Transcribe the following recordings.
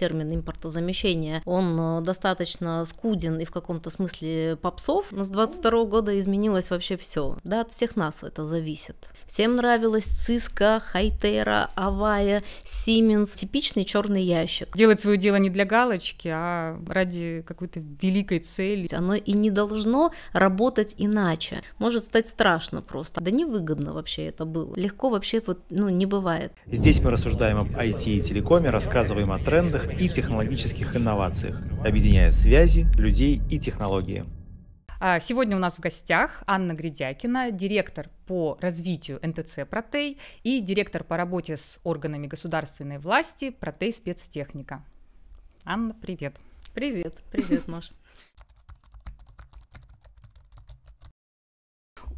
термин импортозамещения, он э, достаточно скуден и в каком-то смысле попсов, но с 22 года изменилось вообще все. Да, от всех нас это зависит. Всем нравилось Циска, Хайтера, Авая, Сименс, типичный черный ящик. Делать свое дело не для галочки, а ради какой-то великой цели. Оно и не должно работать иначе. Может стать страшно просто. Да невыгодно вообще это было. Легко вообще вот, ну, не бывает. Здесь мы рассуждаем об IT и телекоме, рассказываем о трендах и технологических инновациях, объединяя связи, людей и технологии. А, сегодня у нас в гостях Анна Гридякина, директор по развитию НТЦ «Протей» и директор по работе с органами государственной власти «Протей спецтехника». Анна, привет. Привет, привет, Маша.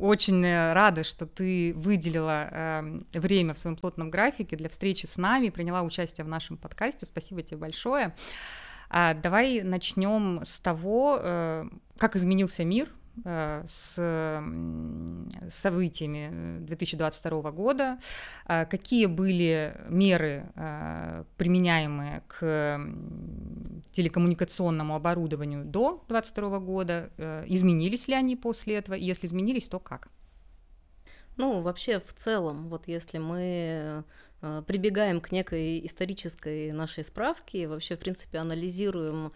очень э, рада, что ты выделила э, время в своем плотном графике для встречи с нами, приняла участие в нашем подкасте. Спасибо тебе большое. А давай начнем с того, э, как изменился мир Э, с событиями 2022 э, года, э, какие были меры, применяемые к телекоммуникационному оборудованию до 2022 года, изменились ли они после этого, и если изменились, то как? Ну, вообще, в целом, вот если мы прибегаем к некой исторической нашей справке, вообще, в принципе, анализируем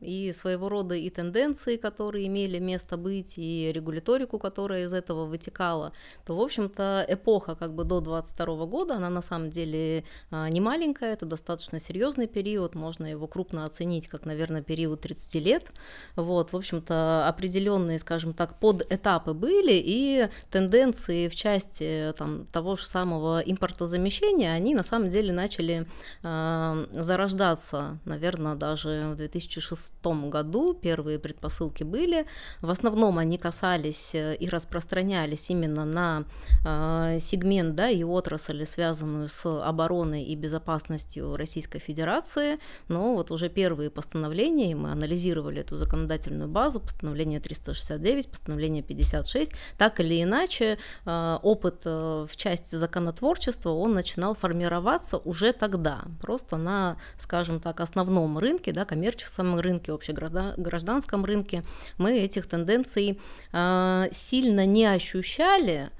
и своего рода и тенденции, которые имели место быть, и регуляторику, которая из этого вытекала, то, в общем-то, эпоха как бы до 22 года, она на самом деле а, не маленькая, это достаточно серьезный период, можно его крупно оценить, как, наверное, период 30 лет. Вот, в общем-то, определенные, скажем так, подэтапы были, и тенденции в части там, того же самого импортозамещения, они на самом деле начали э, зарождаться, наверное, даже в 2006 том году первые предпосылки были. В основном они касались э, и распространялись именно на э, сегмент да, и отрасль, связанную с обороной и безопасностью Российской Федерации. Но вот уже первые постановления, и мы анализировали эту законодательную базу, постановление 369, постановление 56, так или иначе э, опыт э, в части законотворчества, он начинал формироваться уже тогда, просто на, скажем так, основном рынке, да, коммерческом рынке, рынке, общегражданском рынке, мы этих тенденций а, сильно не ощущали,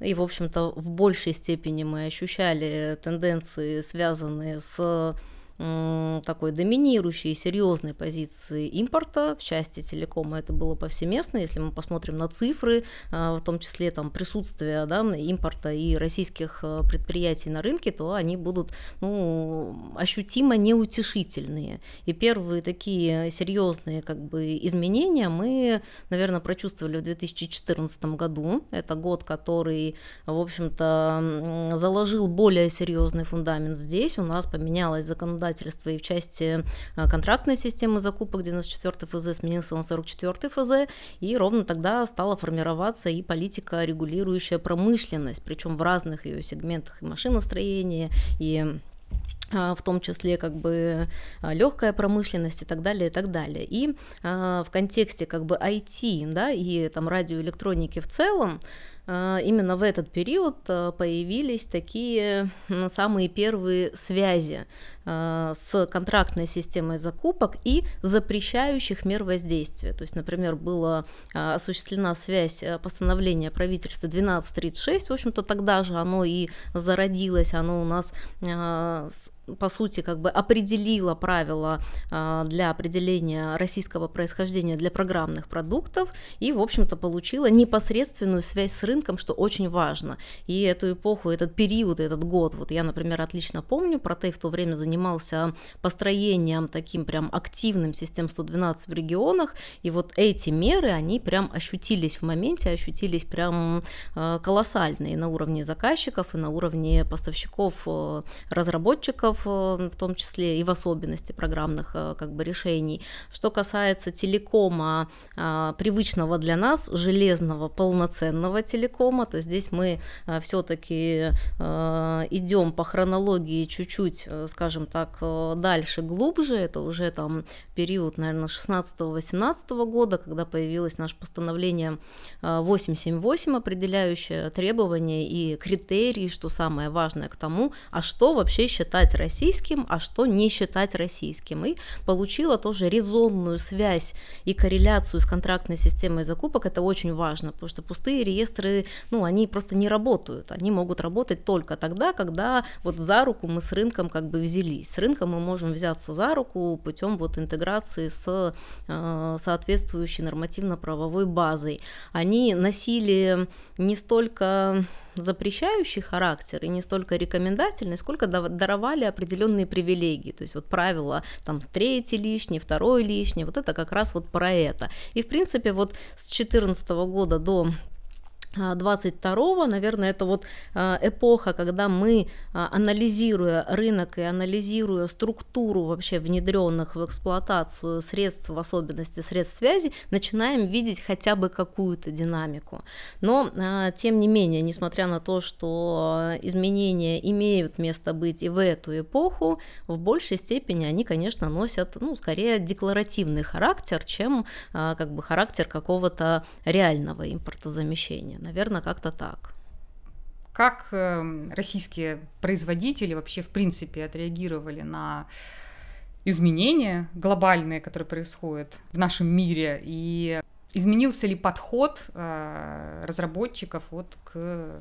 и, в общем-то, в большей степени мы ощущали тенденции, связанные с такой доминирующей и серьезной позиции импорта. В части телекома это было повсеместно. Если мы посмотрим на цифры, а, в том числе там присутствие да, импорта и российских э, предприятий на рынке, то они будут ну, ощутимо неутешительные. И первые такие серьезные как бы, изменения мы, наверное, прочувствовали в 2014 году. Это год, который, в общем-то, заложил более серьезный фундамент здесь. У нас поменялось законодательство законодательства и в части э, контрактной системы закупок 94 ФЗ сменился на 44 ФЗ, и ровно тогда стала формироваться и политика, регулирующая промышленность, причем в разных ее сегментах, и машиностроение, и а, в том числе как бы а, легкая промышленность и так далее, и так далее. И а, в контексте как бы IT, да, и там радиоэлектроники в целом, именно в этот период появились такие самые первые связи Э, с контрактной системой закупок и запрещающих мер воздействия. То есть, например, была э, осуществлена связь э, постановления правительства 1236, в общем-то тогда же оно и зародилось, оно у нас по сути, как бы определила правила для определения российского происхождения для программных продуктов и, в общем-то, получила непосредственную связь с рынком, что очень важно. И эту эпоху, этот период, этот год, вот я, например, отлично помню, Протей в то время занимался занимался построением таким прям активным систем 112 в регионах, и вот эти меры, они прям ощутились в моменте, ощутились прям э, колоссальные на уровне заказчиков и на уровне поставщиков, э, разработчиков э, в том числе и в особенности программных как бы решений. Что касается телекома, привычного для нас, железного, полноценного телекома, то здесь мы все-таки идем по хронологии чуть-чуть, скажем так, э, дальше, глубже, это уже там период, наверное, 16-18 года, когда появилось наше постановление 878, э, определяющее требования и критерии, что самое важное к тому, а что вообще считать российским, а что не считать российским. И получила тоже резонную связь и корреляцию с контрактной системой закупок, это очень важно, потому что пустые реестры, ну, они просто не работают, они могут работать только тогда, когда вот за руку мы с рынком как бы взяли с рынка мы можем взяться за руку путем вот интеграции с э, соответствующей нормативно-правовой базой. Они носили не столько запрещающий характер и не столько рекомендательный, сколько даровали определенные привилегии. То есть вот правило там третий лишний, второй лишний, вот это как раз вот про это. И в принципе вот с 2014 года до 22-го, а, наверное, это вот а, эпоха, когда мы, а, анализируя рынок и анализируя структуру вообще внедренных в эксплуатацию средств, в особенности средств связи, начинаем видеть хотя бы какую-то динамику. Но, тем не менее, несмотря на то, что изменения имеют место быть и в эту эпоху, в большей степени они, конечно, носят, ну, скорее декларативный характер, чем как бы характер какого-то реального импортозамещения. Наверное, как-то так. Как эм, российские производители вообще, в принципе, отреагировали на изменения глобальные, которые происходят в нашем мире, и изменился ли подход э, разработчиков вот к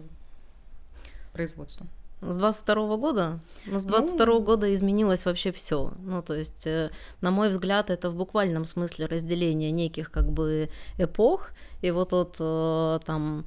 производству? С 22 года? Ну, с 22 ну... года изменилось вообще все. Ну, то есть, э, на мой взгляд, это в буквальном смысле разделение неких как бы эпох. И вот от э, там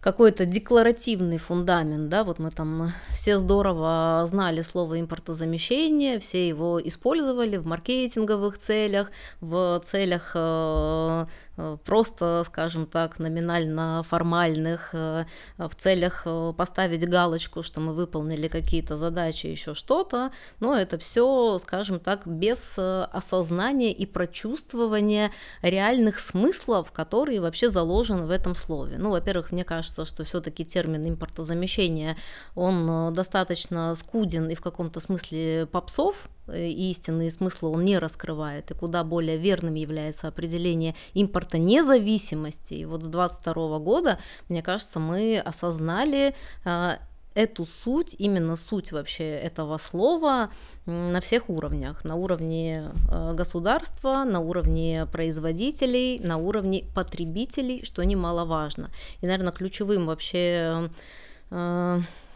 какой-то декларативный фундамент, да, вот мы там все здорово знали слово импортозамещение, все его использовали в маркетинговых целях, в целях э, Э, просто, скажем так, номинально формальных, э, в целях э, поставить галочку, что мы выполнили какие-то задачи, еще что-то, но это все, скажем так, без осознания и прочувствования реальных смыслов, которые вообще заложены в этом слове. Ну, во-первых, мне кажется, что все-таки термин импортозамещения он достаточно скуден и в каком-то смысле попсов, Э, истинные смыслы он не раскрывает, и куда более верным является определение импорта независимости. И вот с 22 года, мне кажется, мы осознали э, эту суть, именно суть вообще этого слова на всех уровнях. На уровне э, государства, на уровне производителей, на уровне потребителей, что немаловажно. И, наверное, ключевым вообще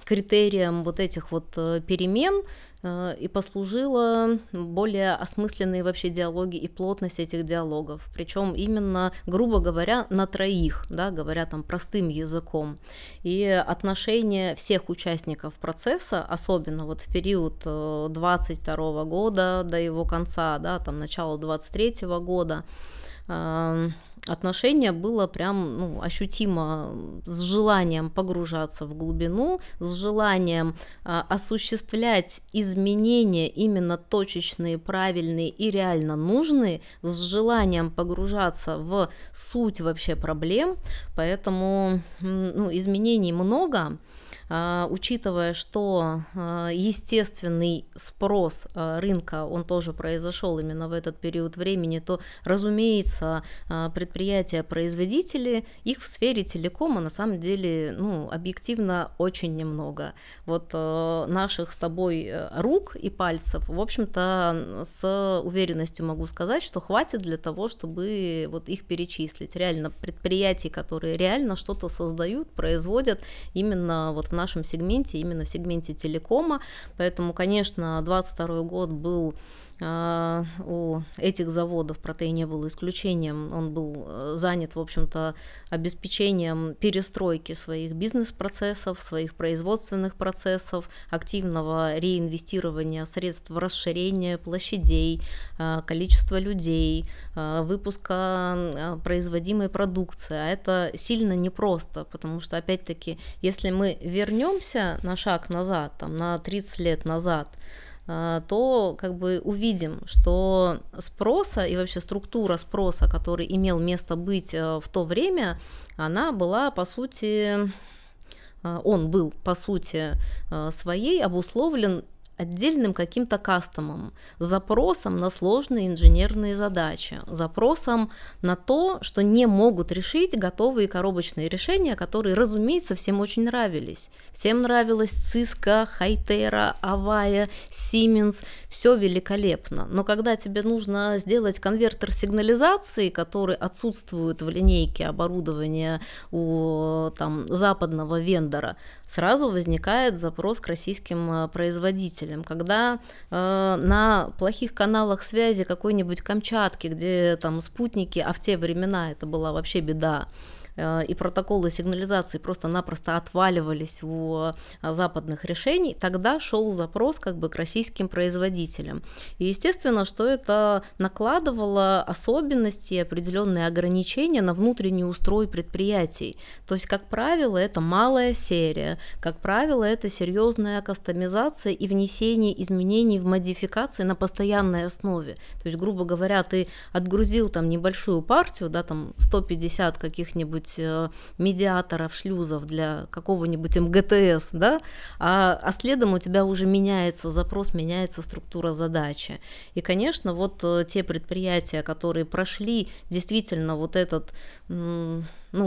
критерием вот этих вот перемен Э, и послужило более осмысленные вообще диалоги и плотность этих диалогов. Причем именно, грубо говоря, на троих, да, говоря там простым языком. И отношение всех участников процесса, особенно вот в период 22 э, года до его конца, да, там начало 23 года, отношение было прям ну, ощутимо с желанием погружаться в глубину, с желанием э, осуществлять изменения именно точечные, правильные и реально нужные, с желанием погружаться в суть вообще проблем. Поэтому ну, изменений много. А, учитывая, что а, естественный спрос а, рынка, он тоже произошел именно в этот период времени, то, разумеется, предприятия-производители, их в сфере телекома на самом деле, ну, объективно очень немного. Вот наших с тобой э, рук и пальцев, в общем-то, с уверенностью могу сказать, что хватит для того, чтобы вот их перечислить. Реально предприятий, которые реально что-то создают, производят именно вот в нашем сегменте, именно в сегменте телекома. Поэтому, конечно, 2022 год был а, у этих заводов протей не был исключением. Он был э, занят, в общем-то, обеспечением перестройки своих бизнес-процессов, своих производственных процессов, активного реинвестирования средств в расширение площадей, а, количество людей, а, выпуска производимой продукции. А это сильно непросто, потому что, опять-таки, если мы вернемся на шаг назад, там, на 30 лет назад, а, то как бы увидим, что спроса и вообще структура спроса, который имел место быть э, в то время, она была по сути а, он был, по сути, э, своей обусловлен отдельным каким-то кастомом, запросом на сложные инженерные задачи, запросом на то, что не могут решить готовые коробочные решения, которые, разумеется, всем очень нравились. Всем нравилось Cisco, Хайтера, Avaya, Siemens, все великолепно. Но когда тебе нужно сделать конвертер сигнализации, который отсутствует в линейке оборудования у там, западного вендора, сразу возникает запрос к российским э, производителям зрителям, когда э, на плохих каналах связи какой-нибудь Камчатки, где там спутники, а в те времена это была вообще беда, Э, и протоколы сигнализации просто-напросто отваливались в э, западных решений, тогда шел запрос как бы к российским производителям. И естественно, что это накладывало особенности, определенные ограничения на внутренний устрой предприятий. То есть, как правило, это малая серия, как правило, это серьезная кастомизация и внесение изменений в модификации на постоянной основе. То есть, грубо говоря, ты отгрузил там небольшую партию, да, там 150 каких-нибудь каких-нибудь э, медиаторов, шлюзов для какого-нибудь МГТС, да, а, а следом у тебя уже меняется запрос, меняется структура задачи. И, конечно, вот э, те предприятия, которые прошли действительно вот этот ну,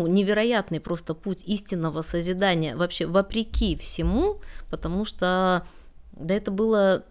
невероятный просто путь истинного созидания вообще вопреки всему, потому что да это было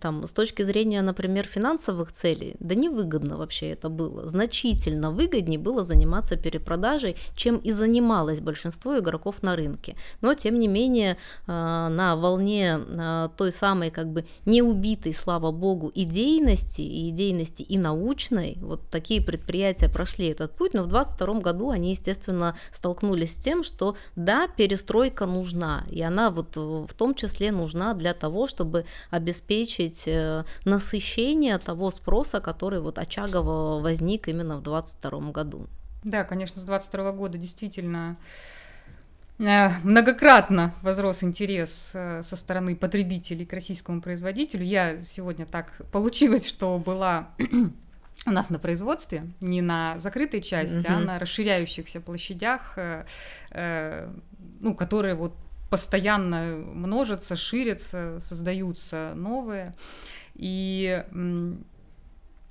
там, с точки зрения, например, финансовых целей, да невыгодно вообще это было. Значительно выгоднее было заниматься перепродажей, чем и занималось большинство игроков на рынке. Но, тем не менее, э, на волне э, той самой, как бы, неубитой, слава богу, идейности, и идейности и научной, вот такие предприятия прошли этот путь, но в 2022 году они, естественно, столкнулись с тем, что, да, перестройка нужна, и она вот в том числе нужна для того, чтобы обеспечить обеспечить э, насыщение того спроса, который вот очагово возник именно в 2022 году. Да, конечно, с 2022 года действительно э, многократно возрос интерес э, со стороны потребителей к российскому производителю. Я сегодня так получилось, что была у нас на производстве, не на закрытой части, mm а на расширяющихся площадях, ну, которые вот постоянно множатся, ширятся, создаются новые. И,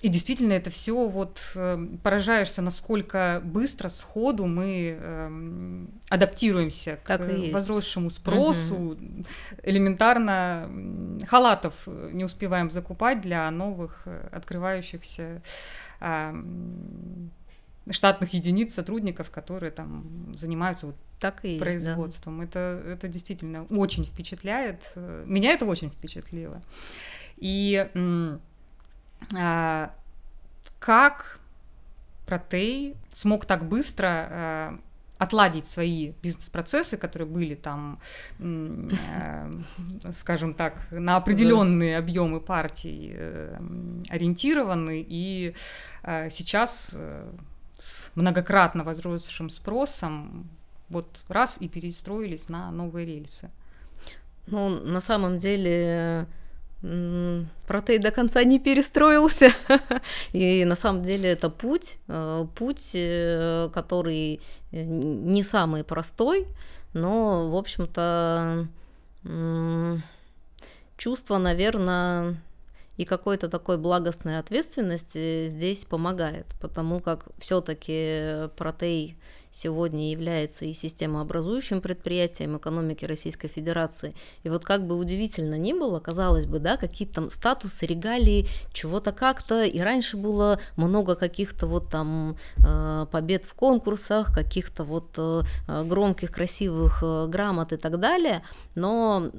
и действительно это все вот э, поражаешься, насколько быстро, сходу мы эм, адаптируемся так к возросшему спросу. Угу. Элементарно халатов э, не успеваем закупать для новых э, открывающихся штатных единиц сотрудников, которые там занимаются вот так и производством. Есть, да. это, это действительно очень впечатляет. Э, меня это очень впечатлило. И а, как Протей смог так быстро э, отладить свои бизнес-процессы, которые были там, э, скажем так, на определенные объемы партий э, ориентированы, и э, сейчас э, с многократно возросшим спросом вот раз и перестроились на новые рельсы. Ну, на самом деле, протей до конца не перестроился. И на самом деле это путь, э, путь, э, который э, не самый простой, но, в общем-то, чувство, наверное, и какой-то такой благостной ответственности здесь помогает, потому как все-таки э, протей сегодня является и системообразующим предприятием экономики Российской Федерации. И вот как бы удивительно ни было, казалось бы, да, какие-то там статусы, регалии, чего-то как-то, и раньше было много каких-то вот там э, побед в конкурсах, каких-то вот э, громких, красивых грамот и так далее, но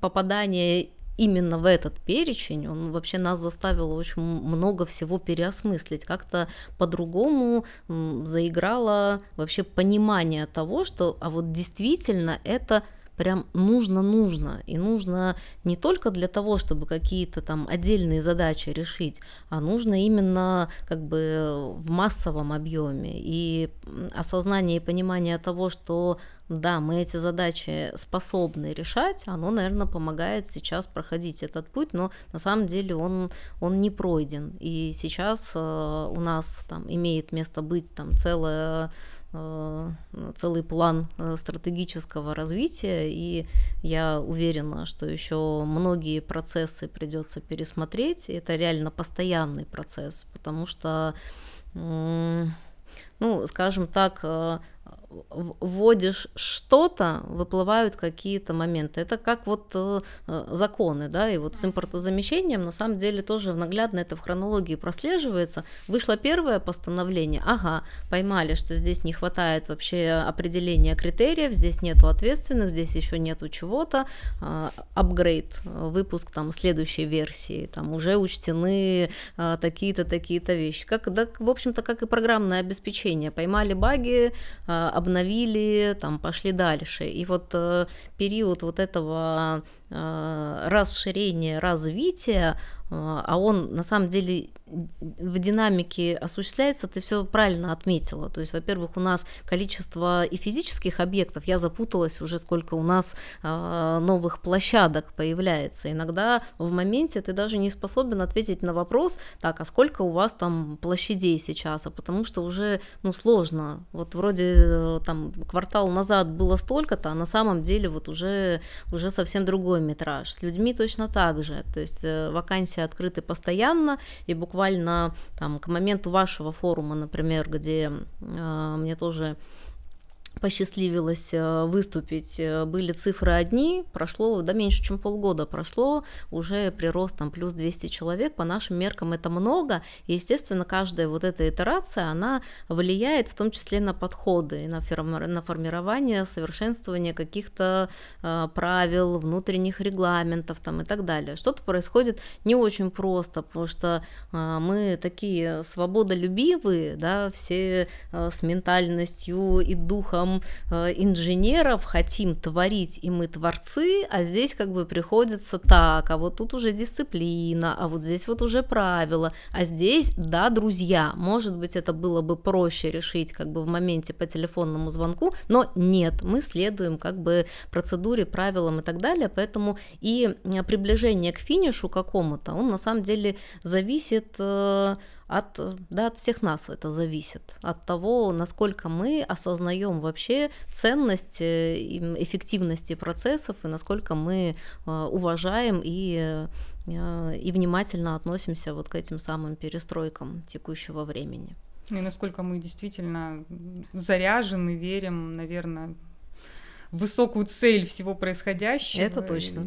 попадание именно в этот перечень, он вообще нас заставил очень много всего переосмыслить, как-то по-другому заиграло вообще понимание того, что, а вот действительно это прям нужно-нужно. И нужно не только для того, чтобы какие-то там отдельные задачи решить, а нужно именно как бы э, в массовом объеме. И осознание и понимание того, что да, мы эти задачи способны решать, оно, наверное, помогает сейчас проходить этот путь, но на самом деле он, он не пройден. И сейчас э, у нас там имеет место быть там целая Э, целый план э, стратегического развития, и я уверена, что еще многие процессы придется пересмотреть. Это реально постоянный процесс, потому что ну, скажем так, э, вводишь что-то, выплывают какие-то моменты. Это как вот э, э, законы, да, и вот с импортозамещением на самом деле тоже наглядно это в хронологии прослеживается. Вышло первое постановление, ага, поймали, что здесь не хватает вообще определения критериев, здесь нету ответственных, здесь еще нету чего-то, а, апгрейд, выпуск там следующей версии, там уже учтены а, такие-то, такие-то вещи. Как, да, в общем-то, как и программное обеспечение, поймали баги, а, обновили, там пошли дальше. И вот э, период вот этого Э, расширение, развитие, э, а он на самом деле в динамике осуществляется, ты все правильно отметила. То есть, во-первых, у нас количество и физических объектов, я запуталась уже, сколько у нас э, новых площадок появляется. Иногда в моменте ты даже не способен ответить на вопрос, так, а сколько у вас там площадей сейчас, а потому что уже, ну, сложно. Вот вроде там квартал назад было столько-то, а на самом деле вот уже, уже совсем другое метраж С людьми точно так же. То есть э, вакансии открыты постоянно, и буквально там, к моменту вашего форума, например, где э, мне тоже посчастливилось э, выступить, э, были цифры одни, прошло, да меньше, чем полгода прошло, уже прирост там плюс 200 человек, по нашим меркам это много, и, естественно, каждая вот эта итерация, она влияет в том числе на подходы, на, фермер, на формирование, совершенствование каких-то э, правил, внутренних регламентов там и так далее. Что-то происходит не очень просто, потому что э, мы такие свободолюбивые, да, все э, с ментальностью и духом Э, инженеров, хотим творить, и мы творцы, а здесь как бы приходится так, а вот тут уже дисциплина, а вот здесь вот уже правила, а здесь, да, друзья, может быть, это было бы проще решить как бы в моменте по телефонному звонку, но нет, мы следуем как бы процедуре, правилам и так далее, поэтому и э, приближение к финишу какому-то, он на самом деле зависит э, от, да, от всех нас это зависит, от того, насколько мы осознаем вообще ценность э, эффективности процессов и насколько мы э, уважаем и, э, и внимательно относимся вот к этим самым перестройкам текущего времени. И насколько мы действительно заряжены, верим, наверное, в высокую цель всего происходящего. Это точно.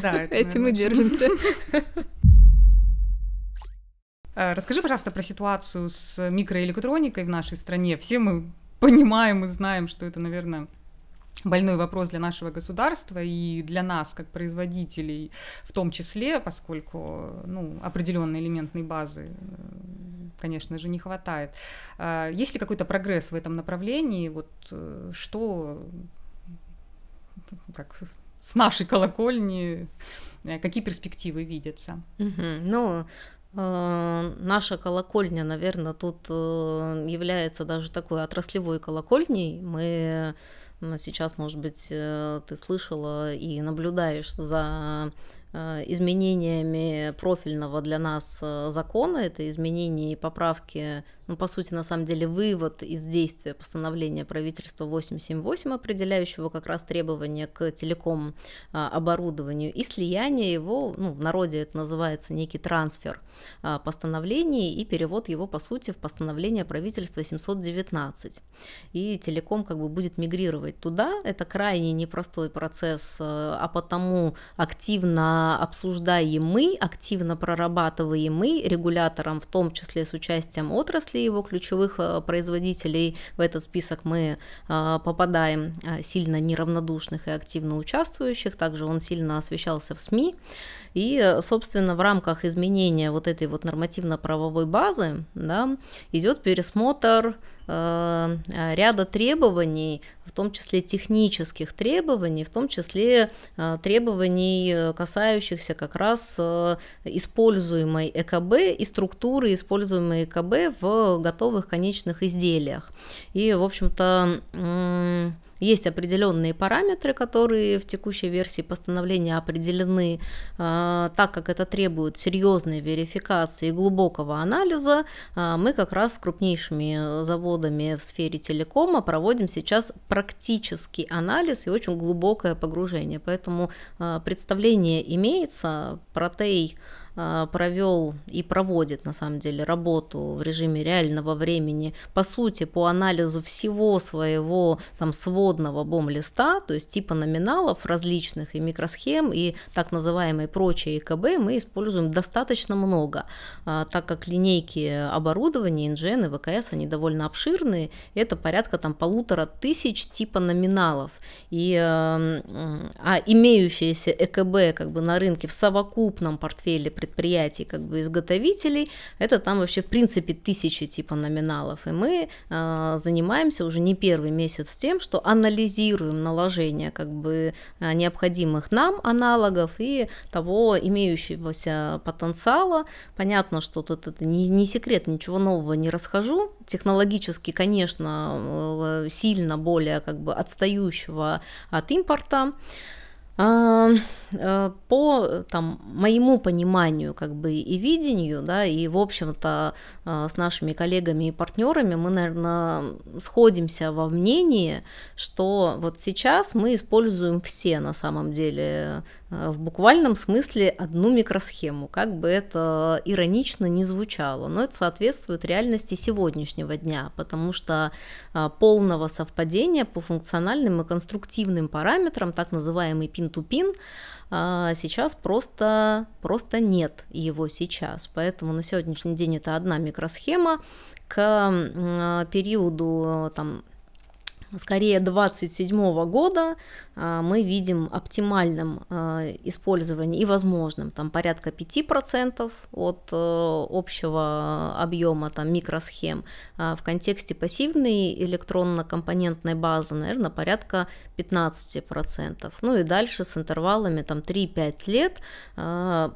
Да, это, этим мы держимся. Э, расскажи, пожалуйста, про ситуацию с микроэлектроникой в нашей стране. Все мы понимаем и знаем, что это, наверное, больной вопрос для нашего государства и для нас, как производителей, в том числе, поскольку ну, определенной элементной базы, э, конечно же, не хватает. Э, есть ли какой-то прогресс в этом направлении? Вот что как, с нашей колокольни, какие перспективы видятся? Угу. Ну, Э, наша колокольня, наверное, тут э, является даже такой отраслевой колокольней. Мы сейчас, может быть, э, ты слышала и наблюдаешь за Э, изменениями профильного для нас э, закона, это изменение и поправки, ну, по сути, на самом деле, вывод из действия постановления правительства 878, определяющего как раз требования к телеком-оборудованию, э, и слияние его, ну, в народе это называется некий трансфер постановлений и перевод его, по сути, в постановление правительства 719. И телеком как бы будет мигрировать туда, это крайне непростой процесс, а потому активно а, мы активно мы регулятором, в том числе с участием отрасли, его ключевых а, производителей. В этот список мы а, попадаем сильно неравнодушных и активно участвующих. Также он сильно освещался в СМИ. И, э, собственно, в рамках изменения вот этой вот нормативно-правовой базы да, идет пересмотр э, э, ряда требований, в том числе технических требований, в том числе требований, касающихся как раз используемой ЭКБ и структуры используемой ЭКБ в готовых конечных изделиях. И, в общем-то, есть определенные параметры, которые в текущей версии постановления определены, э, так как это требует серьезной верификации и глубокого анализа. Э, мы как раз с крупнейшими заводами в сфере телекома проводим сейчас практический анализ и очень глубокое погружение. Поэтому э, представление имеется, протей а, провел и проводит на самом деле работу в режиме реального времени, по сути, по анализу всего своего там сводного бом-листа, то есть типа номиналов различных и микросхем и так называемой прочей ИКБ мы используем достаточно много, а, так как линейки оборудования, инжены, ВКС, они довольно обширные, это порядка там полутора тысяч типа номиналов, и эм, а имеющиеся ЭКБ как бы на рынке в совокупном портфеле предприятий, как бы изготовителей, это там вообще в принципе тысячи типа номиналов. И мы э, занимаемся уже не первый месяц тем, что анализируем наложение как бы а, необходимых нам аналогов и того имеющегося потенциала. Понятно, что тут это не, не секрет, ничего нового не расхожу. Технологически, конечно, э, сильно более как бы отстающего от импорта. Э, по там, моему пониманию как бы и видению, да, и в общем-то э, с нашими коллегами и партнерами мы, наверное, сходимся во мнении, что вот сейчас мы используем все на самом деле в буквальном смысле одну микросхему, как бы это иронично не звучало, но это соответствует реальности сегодняшнего дня, потому что а, полного совпадения по функциональным и конструктивным параметрам, так называемый пин-ту-пин, а, сейчас просто, просто нет его сейчас. Поэтому на сегодняшний день это одна микросхема, к а, периоду там, скорее 27 года а, мы видим оптимальным а, использование и возможным там порядка 5% от э, общего объема там микросхем а, в контексте пассивной электронно-компонентной базы, наверное, порядка 15%. Ну и дальше с интервалами там 3-5 лет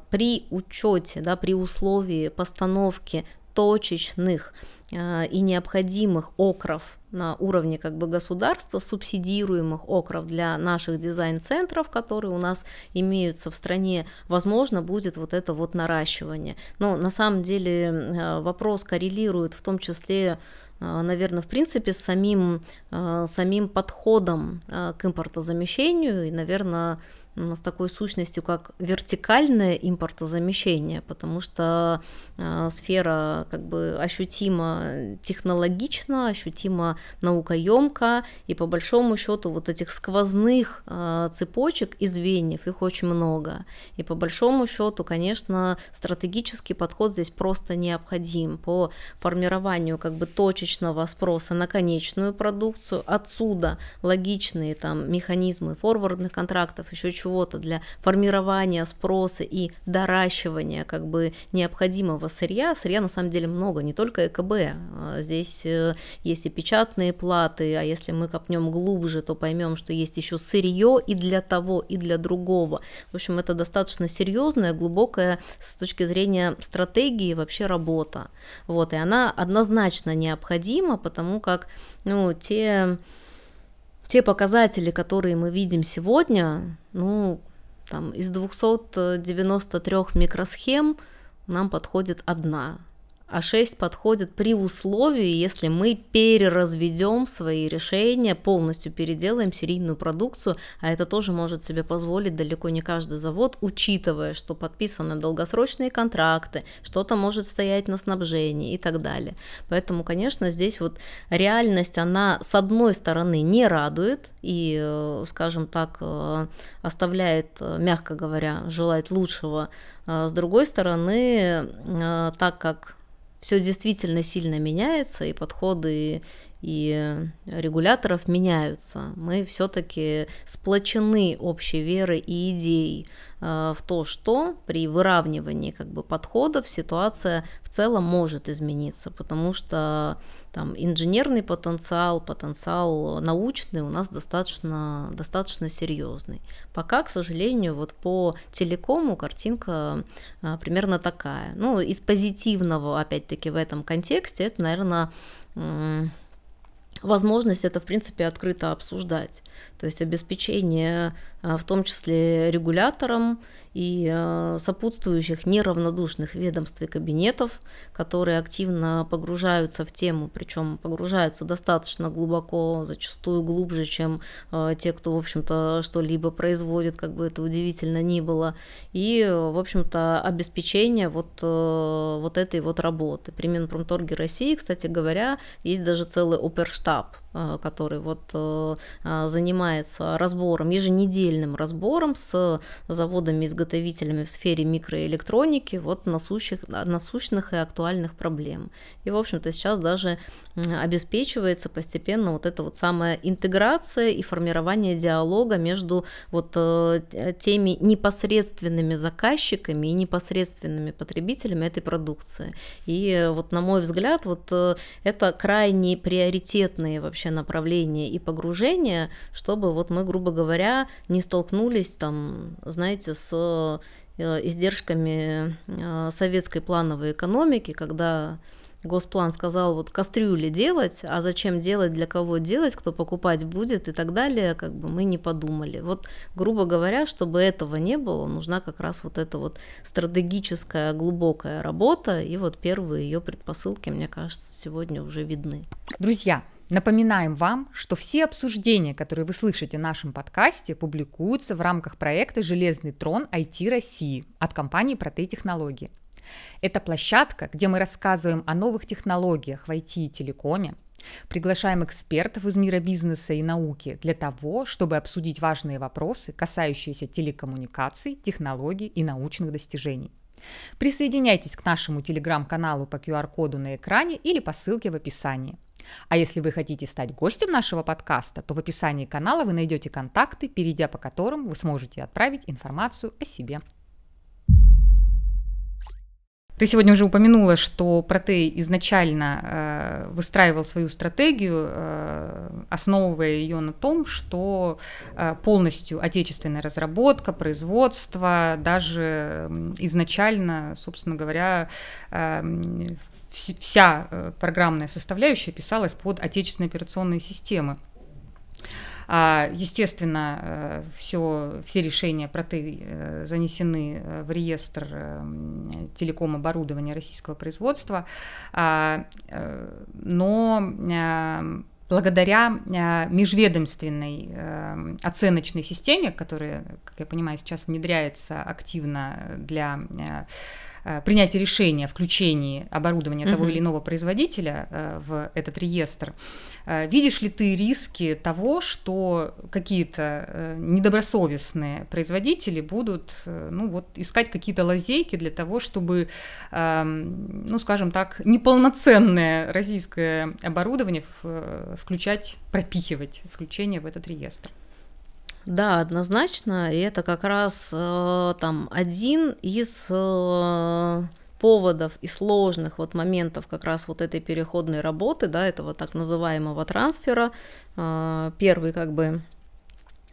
при учете, да, при условии постановки точечных Э, и необходимых окров на уровне как бы государства, субсидируемых окров для наших дизайн-центров, которые у нас имеются в стране, возможно, будет вот это вот наращивание. Но на самом деле э, вопрос коррелирует в том числе э, наверное, в принципе, с самим, самим подходом к импортозамещению и, наверное, с такой сущностью, как вертикальное импортозамещение, потому что а, сфера как бы ощутимо технологична, ощутимо наукоемка, и по большому счету вот этих сквозных а, цепочек и звеньев их очень много. И по большому счету, конечно, стратегический подход здесь просто необходим по формированию как бы точечного спроса на конечную продукцию, отсюда логичные там механизмы форвардных контрактов, еще чего чего-то, для формирования спроса и доращивания как бы необходимого сырья, сырья на самом деле много, не только ЭКБ, а, здесь э, есть и печатные платы, а если мы копнем глубже, то поймем, что есть еще сырье и для того, и для другого. В общем, это достаточно серьезная, глубокая с точки зрения стратегии вообще работа. Вот, и она однозначно необходима, потому как, ну, те те показатели, которые мы видим сегодня, ну, там из 293 микросхем нам подходит одна а 6 подходит при условии, если мы переразведем свои решения, полностью переделаем серийную продукцию, а это тоже может себе позволить далеко не каждый завод, учитывая, что подписаны долгосрочные контракты, что-то может стоять на снабжении и так далее. Поэтому, конечно, здесь вот реальность, она с одной стороны не радует и, э, скажем так, э, оставляет, э, мягко говоря, желать лучшего. А с другой стороны, так как все действительно сильно меняется, и подходы и э, регуляторов меняются. Мы все-таки сплочены общей верой и идеей. Э, в то, что при выравнивании как бы подходов ситуация в целом может измениться, потому что там инженерный потенциал, потенциал научный у нас достаточно, достаточно серьезный. Пока, к сожалению, вот по телекому картинка а, примерно такая. Ну, из позитивного, опять-таки, в этом контексте, это, наверное, возможность это, в принципе, открыто обсуждать. То есть обеспечение а, в том числе регулятором и э, сопутствующих неравнодушных ведомств и кабинетов, которые активно погружаются в тему, причем погружаются достаточно глубоко, зачастую глубже, чем э, те, кто, в общем-то, что-либо производит, как бы это удивительно ни было, и, в общем-то, обеспечение вот, э, вот этой вот работы. При Минпромторге России, кстати говоря, есть даже целый оперштаб Э, который вот э, а, занимается разбором, еженедельным разбором с заводами-изготовителями в сфере микроэлектроники вот насущих, а, насущных и актуальных проблем. И, в общем-то, сейчас даже обеспечивается постепенно вот эта вот самая интеграция и формирование диалога между вот э, теми непосредственными заказчиками и непосредственными потребителями этой продукции. И вот, на мой взгляд, вот это крайне приоритетные вообще общее направление и погружение, чтобы вот мы, грубо говоря, не столкнулись там, знаете, с э, издержками э, советской плановой экономики, когда Госплан сказал вот кастрюли делать, а зачем делать, для кого делать, кто покупать будет и так далее, как бы мы не подумали. Вот, грубо говоря, чтобы этого не было, нужна как раз вот эта вот стратегическая глубокая работа, и вот первые ее предпосылки, мне кажется, сегодня уже видны. Друзья, Напоминаем вам, что все обсуждения, которые вы слышите в нашем подкасте, публикуются в рамках проекта «Железный трон IT России» от компании «Протей Технологии». Это площадка, где мы рассказываем о новых технологиях в IT и телекоме, приглашаем экспертов из мира бизнеса и науки для того, чтобы обсудить важные вопросы, касающиеся телекоммуникаций, технологий и научных достижений. Присоединяйтесь к нашему телеграм-каналу по QR-коду на экране или по ссылке в описании. А если вы хотите стать гостем нашего подкаста, то в описании канала вы найдете контакты, перейдя по которым вы сможете отправить информацию о себе. Ты сегодня уже упомянула, что Протей изначально э, выстраивал свою стратегию, э, основывая ее на том, что э, полностью отечественная разработка, производство, даже изначально, собственно говоря, э, вся э, программная составляющая писалась под отечественные операционные системы. А, естественно, э, все, все решения проты э, занесены э, в реестр эм, телеком оборудования российского производства, а, но эм, благодаря межведомственной эм, оценочной системе, которая, как я понимаю, сейчас внедряется активно для Э, принятие решения о включении оборудования того или иного производителя э, в этот реестр, э, видишь ли ты риски того, что какие-то недобросовестные производители будут ну, вот, искать какие-то лазейки для того, чтобы, эм, ну, скажем так, неполноценное российское оборудование включать, пропихивать включение в этот реестр? Да, однозначно. И это как раз э, там один из э, поводов и сложных вот моментов как раз вот этой переходной работы, да, этого так называемого трансфера. Э, первый как бы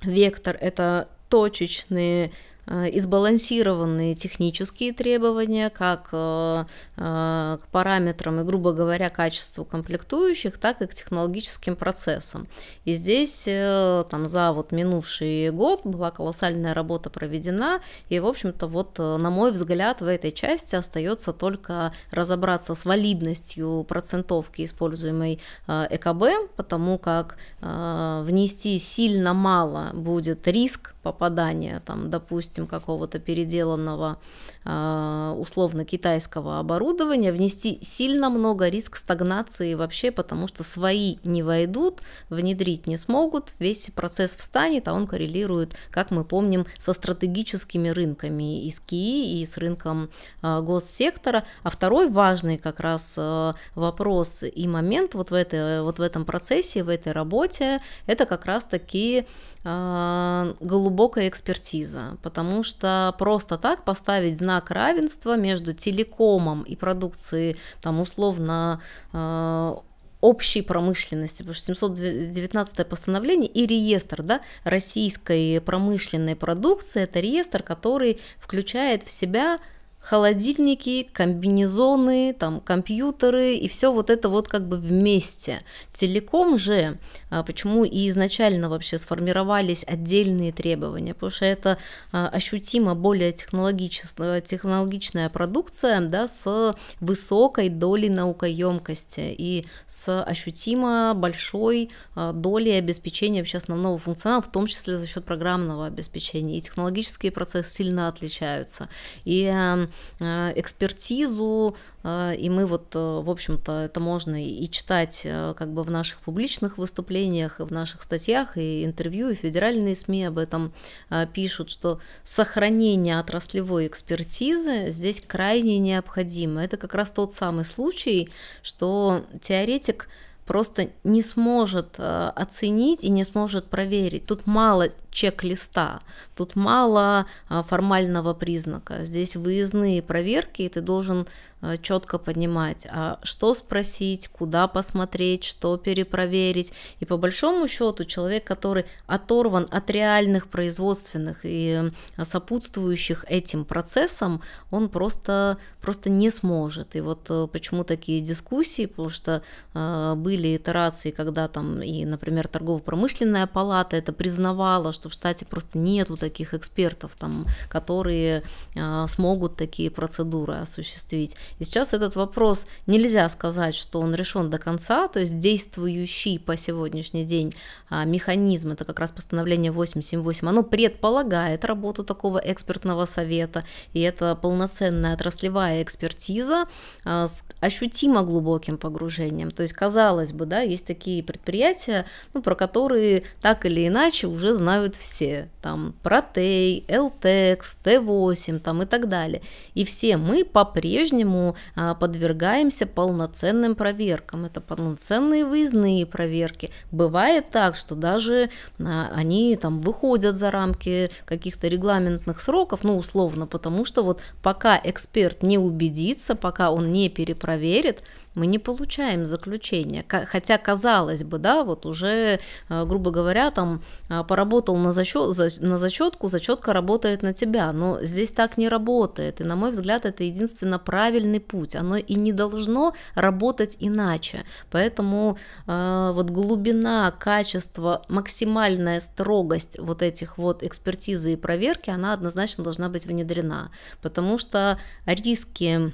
вектор – это точечные Э, избалансированные технические требования как э, э, к параметрам и, грубо говоря, качеству комплектующих, так и к технологическим процессам. И здесь там, за вот минувший год была колоссальная работа проведена, и, в общем-то, вот, на мой взгляд, в этой части остается только разобраться с валидностью процентовки используемой ЭКБ, потому как внести сильно мало будет риск попадания, там, допустим, допустим, какого-то переделанного а, условно китайского оборудования, внести сильно много риск стагнации вообще, потому что свои не войдут, внедрить не смогут, весь процесс встанет, а он коррелирует, как мы помним, со стратегическими рынками из КИИ и с рынком а, госсектора. А второй важный как раз а, вопрос и момент вот в, этой, вот в этом процессе, в этой работе, это как раз-таки глубокая экспертиза, потому что просто так поставить знак знак равенства между телекомом и продукцией, там, условно, э, общей промышленности, потому что 719 постановление и реестр да, российской промышленной продукции, это реестр, который включает в себя холодильники, комбинезоны, там, компьютеры и все вот это вот как бы вместе. Телеком же, а, почему и изначально вообще сформировались отдельные требования, потому что это а, ощутимо более технологичная, э, технологичная продукция да, с высокой долей наукоемкости и с ощутимо большой а, долей обеспечения вообще основного функционала, в том числе за счет программного обеспечения. И технологические процессы сильно отличаются. И эм, Э, экспертизу, э, и мы вот, э, в общем-то, это можно и читать как бы в наших публичных выступлениях, и в наших статьях, и интервью, и федеральные СМИ об этом пишут, что сохранение отраслевой экспертизы здесь крайне необходимо. Это как раз тот самый случай, что теоретик просто не сможет э, оценить и не сможет проверить. Тут мало чек-листа, тут мало а, формального признака. Здесь выездные проверки, и ты должен Э, четко понимать, а что спросить, куда посмотреть, что перепроверить. И по большому счету человек, который оторван от реальных производственных и э, сопутствующих этим процессам, он просто, просто не сможет. И вот э, почему такие дискуссии, потому что были итерации, когда там и, например, торгово-промышленная палата это признавала, что в штате просто нету таких экспертов, там, которые смогут такие процедуры осуществить. И сейчас этот вопрос нельзя сказать, что он решен до конца, то есть действующий по сегодняшний день а, механизм, это как раз постановление 878, оно предполагает работу такого экспертного совета, и это полноценная отраслевая экспертиза а, с ощутимо глубоким погружением. То есть, казалось бы, да, есть такие предприятия, ну, про которые так или иначе уже знают все, там, Протей, LTEX, Т8, там, и так далее. И все мы по-прежнему а, подвергаемся полноценным проверкам. Это полноценные выездные проверки. Бывает так, что даже а, они там выходят за рамки каких-то регламентных сроков, ну, условно, потому что вот пока эксперт не убедится, пока он не перепроверит, мы не получаем заключение. Хотя, казалось бы, да, вот уже, э, грубо говоря, там э, поработал на, зачет, на зачетку, зачетка работает на тебя, но здесь так не работает. И, на мой взгляд, это единственно правильный путь. Оно и не должно работать иначе. Поэтому э, вот глубина, качество, максимальная строгость вот этих вот экспертизы и проверки, она однозначно должна быть внедрена. Потому что риски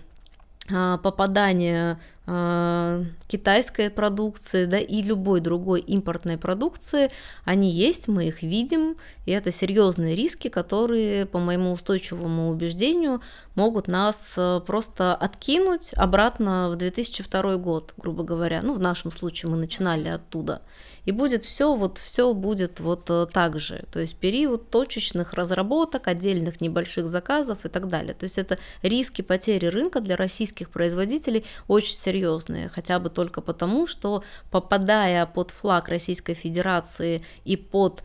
попадания а, китайской продукции, да, и любой другой импортной продукции, они есть, мы их видим, и это серьезные риски, которые, по моему устойчивому убеждению, могут нас э, просто откинуть обратно в 2002 год, грубо говоря. Ну, в нашем случае мы начинали оттуда. И будет все, вот все будет вот э, так же. То есть период точечных разработок, отдельных небольших заказов и так далее. То есть это риски потери рынка для российских производителей очень серьезные, хотя бы только потому, что попадая под флаг Российской Федерации и под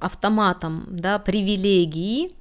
автоматом да, привилегии,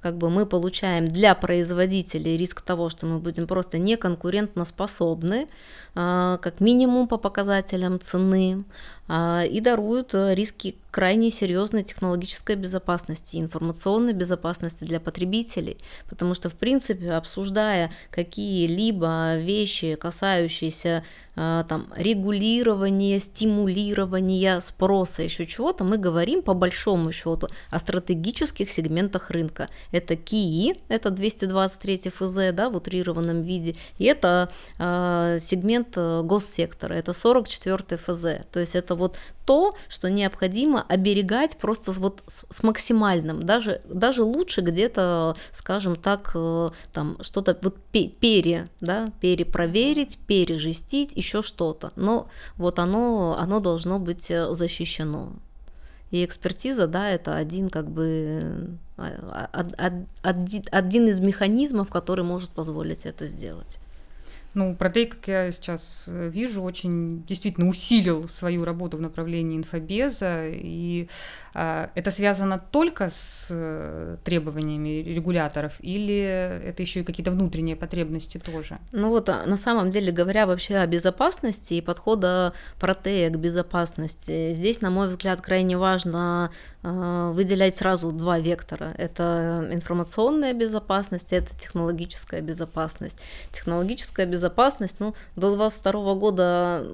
как бы мы получаем для производителей риск того, что мы будем просто неконкурентно способны, а, как минимум по показателям цены, а, и даруют э, риски крайне серьезной технологической безопасности, информационной безопасности для потребителей, потому что, в принципе, обсуждая какие-либо вещи, касающиеся э, там, регулирования, стимулирования спроса, еще чего-то, мы говорим по большому счету о стратегических сегментах рынка. Это КИИ, это 223 ФЗ да, в утрированном виде, и это э, сегмент э, госсектора, это 44 ФЗ, то есть это вот то, что необходимо оберегать просто вот с максимальным, даже, даже лучше где-то, скажем так, э, там что-то вот пере, да, перепроверить, пережестить, еще что-то, но вот оно, оно должно быть э, защищено. И экспертиза, да, это один как бы э, один из механизмов, который может позволить это сделать. Ну, Протей, как я сейчас э, вижу, очень действительно усилил свою работу в направлении инфобеза, и э, это связано только с э, требованиями регуляторов, или это еще и какие-то внутренние потребности тоже? Ну вот, а, на самом деле, говоря вообще о безопасности и подхода Протея к безопасности, здесь, на мой взгляд, крайне важно э, выделять сразу два вектора. Это информационная безопасность, это технологическая безопасность. Технологическая безопасность безопасность. Ну, до 22 года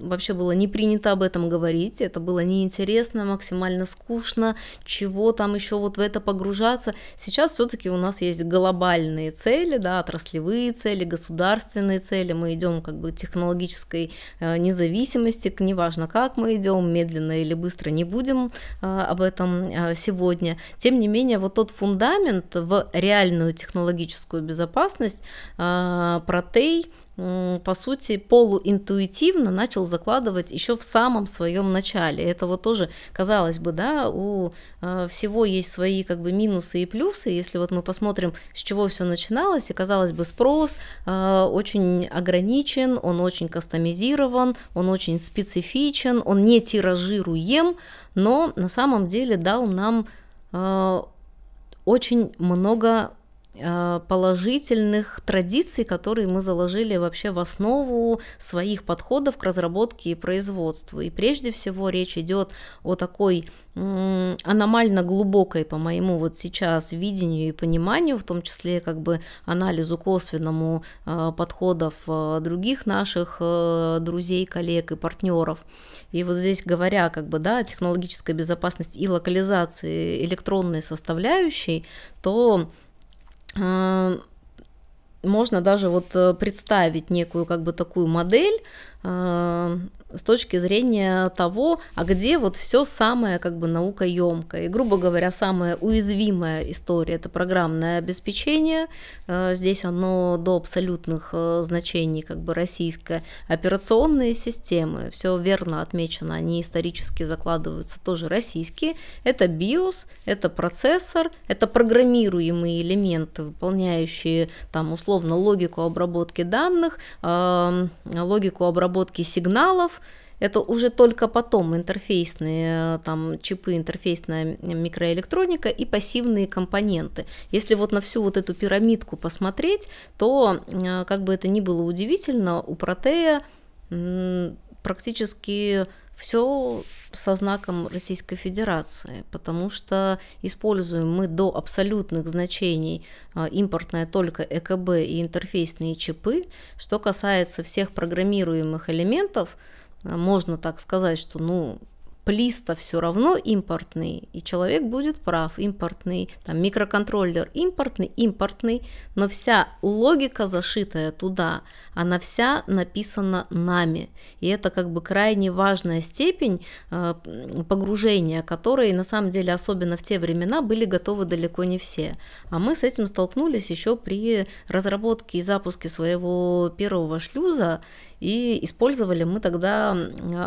вообще было не принято об этом говорить, это было неинтересно, максимально скучно, чего там еще вот в это погружаться. Сейчас все-таки у нас есть глобальные цели, да, отраслевые цели, государственные цели, мы идем как бы технологической э, независимости, к неважно как мы идем, медленно или быстро, не будем э, об этом э, сегодня. Тем не менее, вот тот фундамент в реальную технологическую безопасность протей по сути, полуинтуитивно начал закладывать еще в самом своем начале. Это вот тоже, казалось бы, да, у э, всего есть свои как бы минусы и плюсы. Если вот мы посмотрим, с чего все начиналось, и казалось бы, спрос э, очень ограничен, он очень кастомизирован, он очень специфичен, он не тиражируем, но на самом деле дал нам э, очень много а, положительных традиций, которые мы заложили вообще в основу своих подходов к разработке и производству. И прежде всего речь идет о такой аномально глубокой, по моему вот сейчас видению и пониманию, в том числе как бы анализу косвенному а, подходов а, других наших друзей, коллег и партнеров. И вот здесь говоря как бы, да, о технологической безопасности и локализации электронной составляющей, то а, можно даже вот э, представить некую как бы такую модель Э, с точки зрения того, а где вот все самое как бы наукоемкое. И, грубо говоря, самая уязвимая история – это программное обеспечение. Э, здесь оно до абсолютных э, значений как бы российское. Операционные системы, все верно отмечено, они исторически закладываются тоже российские. Это BIOS, это процессор, это программируемые элементы, выполняющие там условно логику обработки данных, логику обработки обработки сигналов, это уже только потом интерфейсные э, там чипы, интерфейсная микроэлектроника и пассивные компоненты. Если вот на всю вот эту пирамидку посмотреть, то э, как бы это ни было удивительно, у протея практически все со знаком Российской Федерации, потому что используем мы до абсолютных значений а, импортное только ЭКБ и интерфейсные чипы. Что касается всех программируемых элементов, а, можно так сказать, что ну, плиста все равно импортный, и человек будет прав, импортный, там микроконтроллер импортный, импортный, но вся логика зашитая туда, она вся написана нами, и это как бы крайне важная степень э, погружения, которой на самом деле особенно в те времена были готовы далеко не все, а мы с этим столкнулись еще при разработке и запуске своего первого шлюза, и использовали мы тогда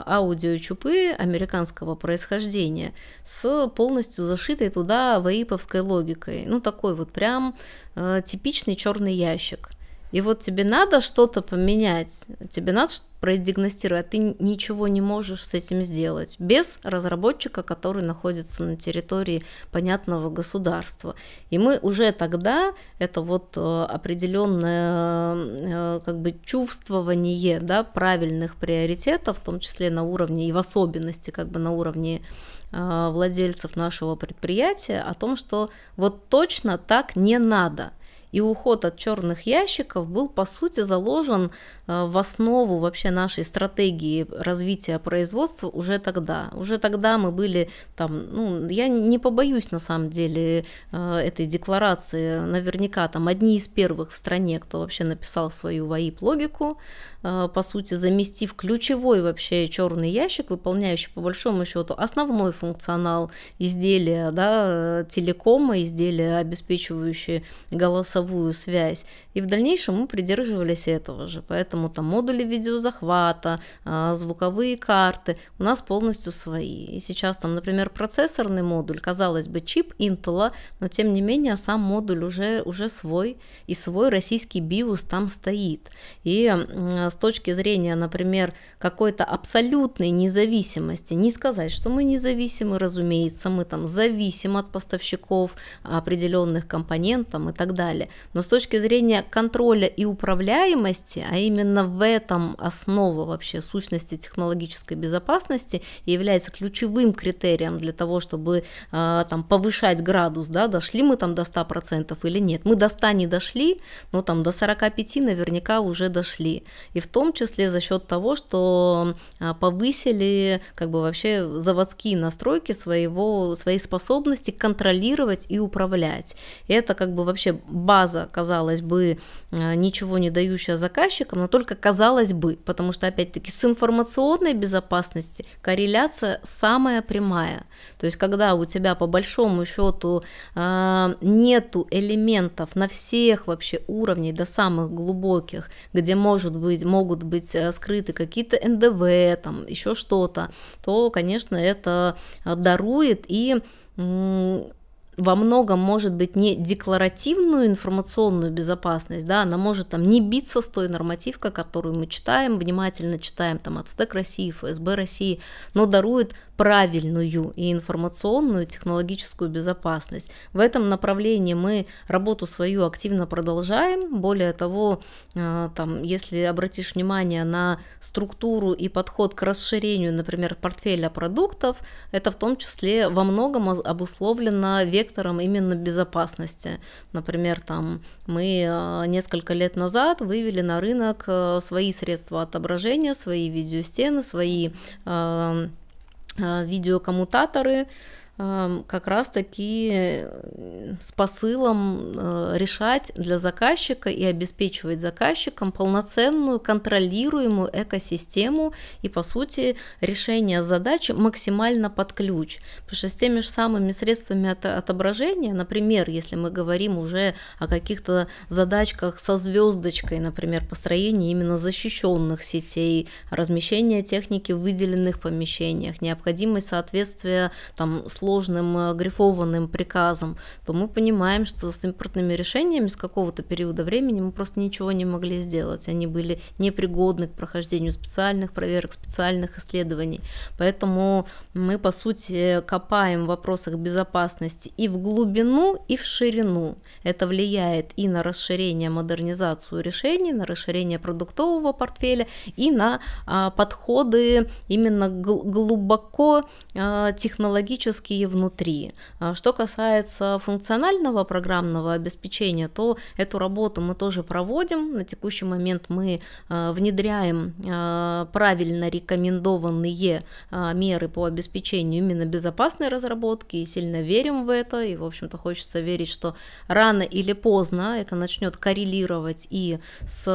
аудиочупы американского происхождения с полностью зашитой туда ваиповской логикой. Ну, такой вот прям э, типичный черный ящик. И вот тебе надо что-то поменять, тебе надо продиагностировать, а ты ничего не можешь с этим сделать без разработчика, который находится на территории понятного государства. И мы уже тогда, это вот э, определенное э, как бы чувствование да, правильных приоритетов, в том числе на уровне и в особенности как бы на уровне э, владельцев нашего предприятия о том, что вот точно так не надо – и уход от черных ящиков был, по сути, заложен э, в основу вообще нашей стратегии развития производства уже тогда. Уже тогда мы были там, ну, я не побоюсь на самом деле э, этой декларации, наверняка там одни из первых в стране, кто вообще написал свою ВАИП-логику, э, по сути, заместив ключевой вообще черный ящик, выполняющий по большому счету основной функционал изделия, да, телекома, изделия, обеспечивающие голоса голосовую связь. И в дальнейшем мы придерживались этого же. Поэтому там модули видеозахвата, а, звуковые карты у нас полностью свои. И сейчас там, например, процессорный модуль, казалось бы, чип Intel, но тем не менее сам модуль уже, уже свой, и свой российский BIOS там стоит. И с точки зрения, например, какой-то абсолютной независимости, не сказать, что мы независимы, разумеется, мы там зависим от поставщиков определенных компонентов и так далее. Но с точки зрения контроля и управляемости, а именно в этом основа вообще сущности технологической безопасности является ключевым критерием для того, чтобы э, там повышать градус, да, дошли мы там до 100% или нет. Мы до 100 не дошли, но там до 45 наверняка уже дошли. И в том числе за счет того, что а, повысили как бы вообще заводские настройки своего, своей способности контролировать и управлять. И это как бы вообще база база, казалось бы, э, ничего не дающая заказчикам, но только казалось бы, потому что, опять-таки, с информационной безопасности корреляция самая прямая. То есть, когда у тебя по большому счету э, нету элементов на всех вообще уровнях, до самых глубоких, где может быть, могут быть э, скрыты какие-то НДВ, там еще что-то, то, конечно, это дарует и во многом может быть не декларативную информационную безопасность, да, она может там не биться с той нормативкой, которую мы читаем, внимательно читаем там Абстек России, ФСБ России, но дарует правильную и информационную технологическую безопасность. В этом направлении мы работу свою активно продолжаем. Более того, э, там, если обратишь внимание на структуру и подход к расширению, например, портфеля продуктов, это в том числе во многом обусловлено век сектором именно безопасности. Например, там мы э, несколько лет назад вывели на рынок э, свои средства отображения, свои видеостены, свои эм, э, видеокоммутаторы, Эм, как раз-таки э, с посылом э, решать для заказчика и обеспечивать заказчикам полноценную контролируемую экосистему и, по сути, решение задачи максимально под ключ. Потому что с теми же самыми средствами от отображения, например, если мы говорим уже о каких-то задачках со звездочкой, например, построение именно защищенных сетей, размещение техники в выделенных помещениях, необходимость соответствия там, слов сложным э, грифованным приказом, то мы понимаем, что с импортными решениями с какого-то периода времени мы просто ничего не могли сделать. Они были непригодны к прохождению специальных проверок, специальных исследований. Поэтому мы, по сути, копаем в вопросах безопасности и в глубину, и в ширину. Это влияет и на расширение, модернизацию решений, на расширение продуктового портфеля и на а, подходы именно глубоко а, технологически энергии внутри. А что касается функционального программного обеспечения, то эту работу мы тоже проводим. На текущий момент мы а, внедряем а, правильно рекомендованные меры по обеспечению именно безопасной разработки и сильно верим в это. И, в общем-то, хочется верить, что рано или поздно это начнет коррелировать и с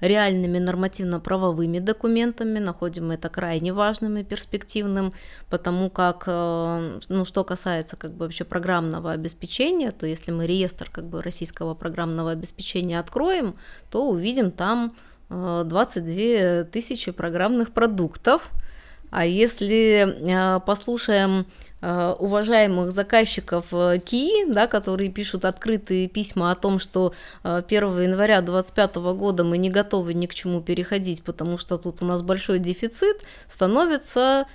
реальными нормативно-правовыми документами. Находим это крайне важным и перспективным, потому как как, э, ну, что касается как бы вообще программного обеспечения, то если мы реестр как бы российского программного обеспечения откроем, то увидим там 22 э, тысячи программных продуктов. А если э, послушаем уважаемых заказчиков Ки, да, которые пишут открытые письма о том, что 1 января 2025 года мы не готовы ни к чему переходить, потому что тут у нас большой дефицит, становится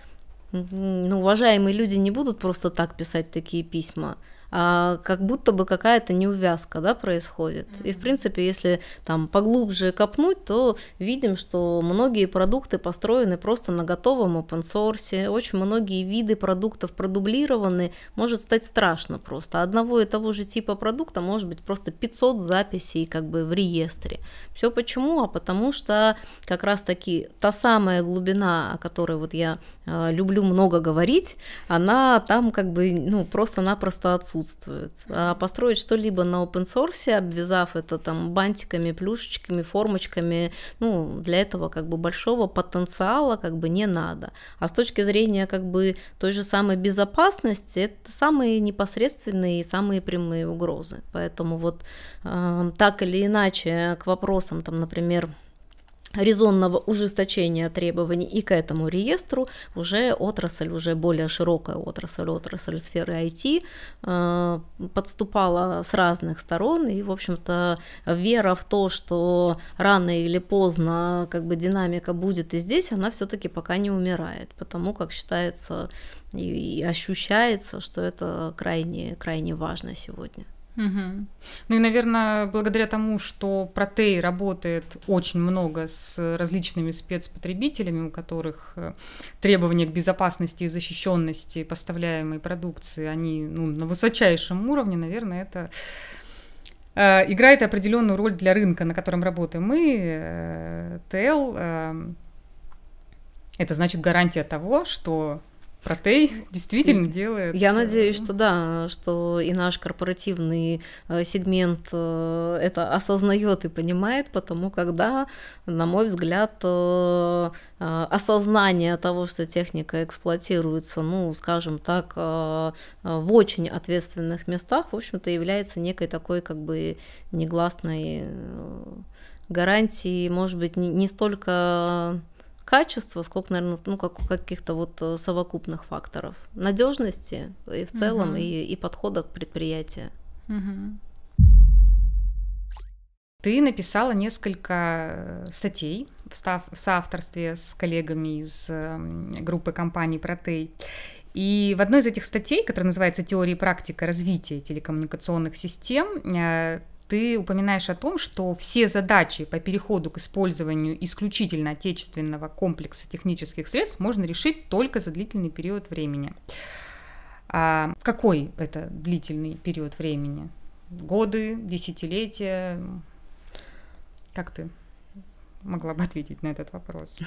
ну, уважаемые люди не будут просто так писать такие письма. А, как будто бы какая-то неувязка да, происходит. И, в принципе, если там поглубже копнуть, то видим, что многие продукты построены просто на готовом open source, очень многие виды продуктов продублированы, может стать страшно просто. Одного и того же типа продукта может быть просто 500 записей как бы в реестре. Все почему? А потому что как раз таки та самая глубина, о которой вот я а, люблю много говорить, она там как бы ну, просто-напросто отсутствует отсутствует. А построить что-либо на open source, обвязав это там бантиками, плюшечками, формочками, ну, для этого как бы большого потенциала как бы не надо. А с точки зрения как бы той же самой безопасности, это самые непосредственные и самые прямые угрозы. Поэтому вот э, так или иначе к вопросам там, например, резонного ужесточения требований и к этому реестру уже отрасль, уже более широкая отрасль, отрасль сферы IT э, подступала с разных сторон, и, в общем-то, вера в то, что рано или поздно как бы динамика будет и здесь, она все-таки пока не умирает, потому как считается и ощущается, что это крайне, крайне важно сегодня. Угу. Ну и, наверное, благодаря тому, что Протей работает очень много с различными спецпотребителями, у которых э, требования к безопасности и защищенности поставляемой продукции, они ну, на высочайшем уровне, наверное, это э, играет определенную роль для рынка, на котором работаем мы. Э, ТЛ эм. это значит гарантия того, что Протей действительно делает. Я э, надеюсь, ну. что да, что и наш корпоративный э, сегмент э, это осознает и понимает, потому когда, на мой взгляд, осознание того, что техника эксплуатируется, ну, скажем так, в очень ответственных местах, в общем-то, является некой такой как бы негласной гарантией, может быть, не, не столько качества, сколько, наверное, ну, как, каких-то вот э, совокупных факторов. Надежности и в целом, угу. и, и подхода к предприятию. Угу. Ты написала несколько э, статей в, став, в соавторстве с коллегами из эм, группы компаний «Протей». И в одной из этих статей, которая называется «Теория и практика развития телекоммуникационных систем», э, ты упоминаешь о том, что все задачи по переходу к использованию исключительно отечественного комплекса технических средств можно решить только за длительный период времени. А какой это длительный период времени? Годы, десятилетия? Как ты могла бы ответить на этот вопрос?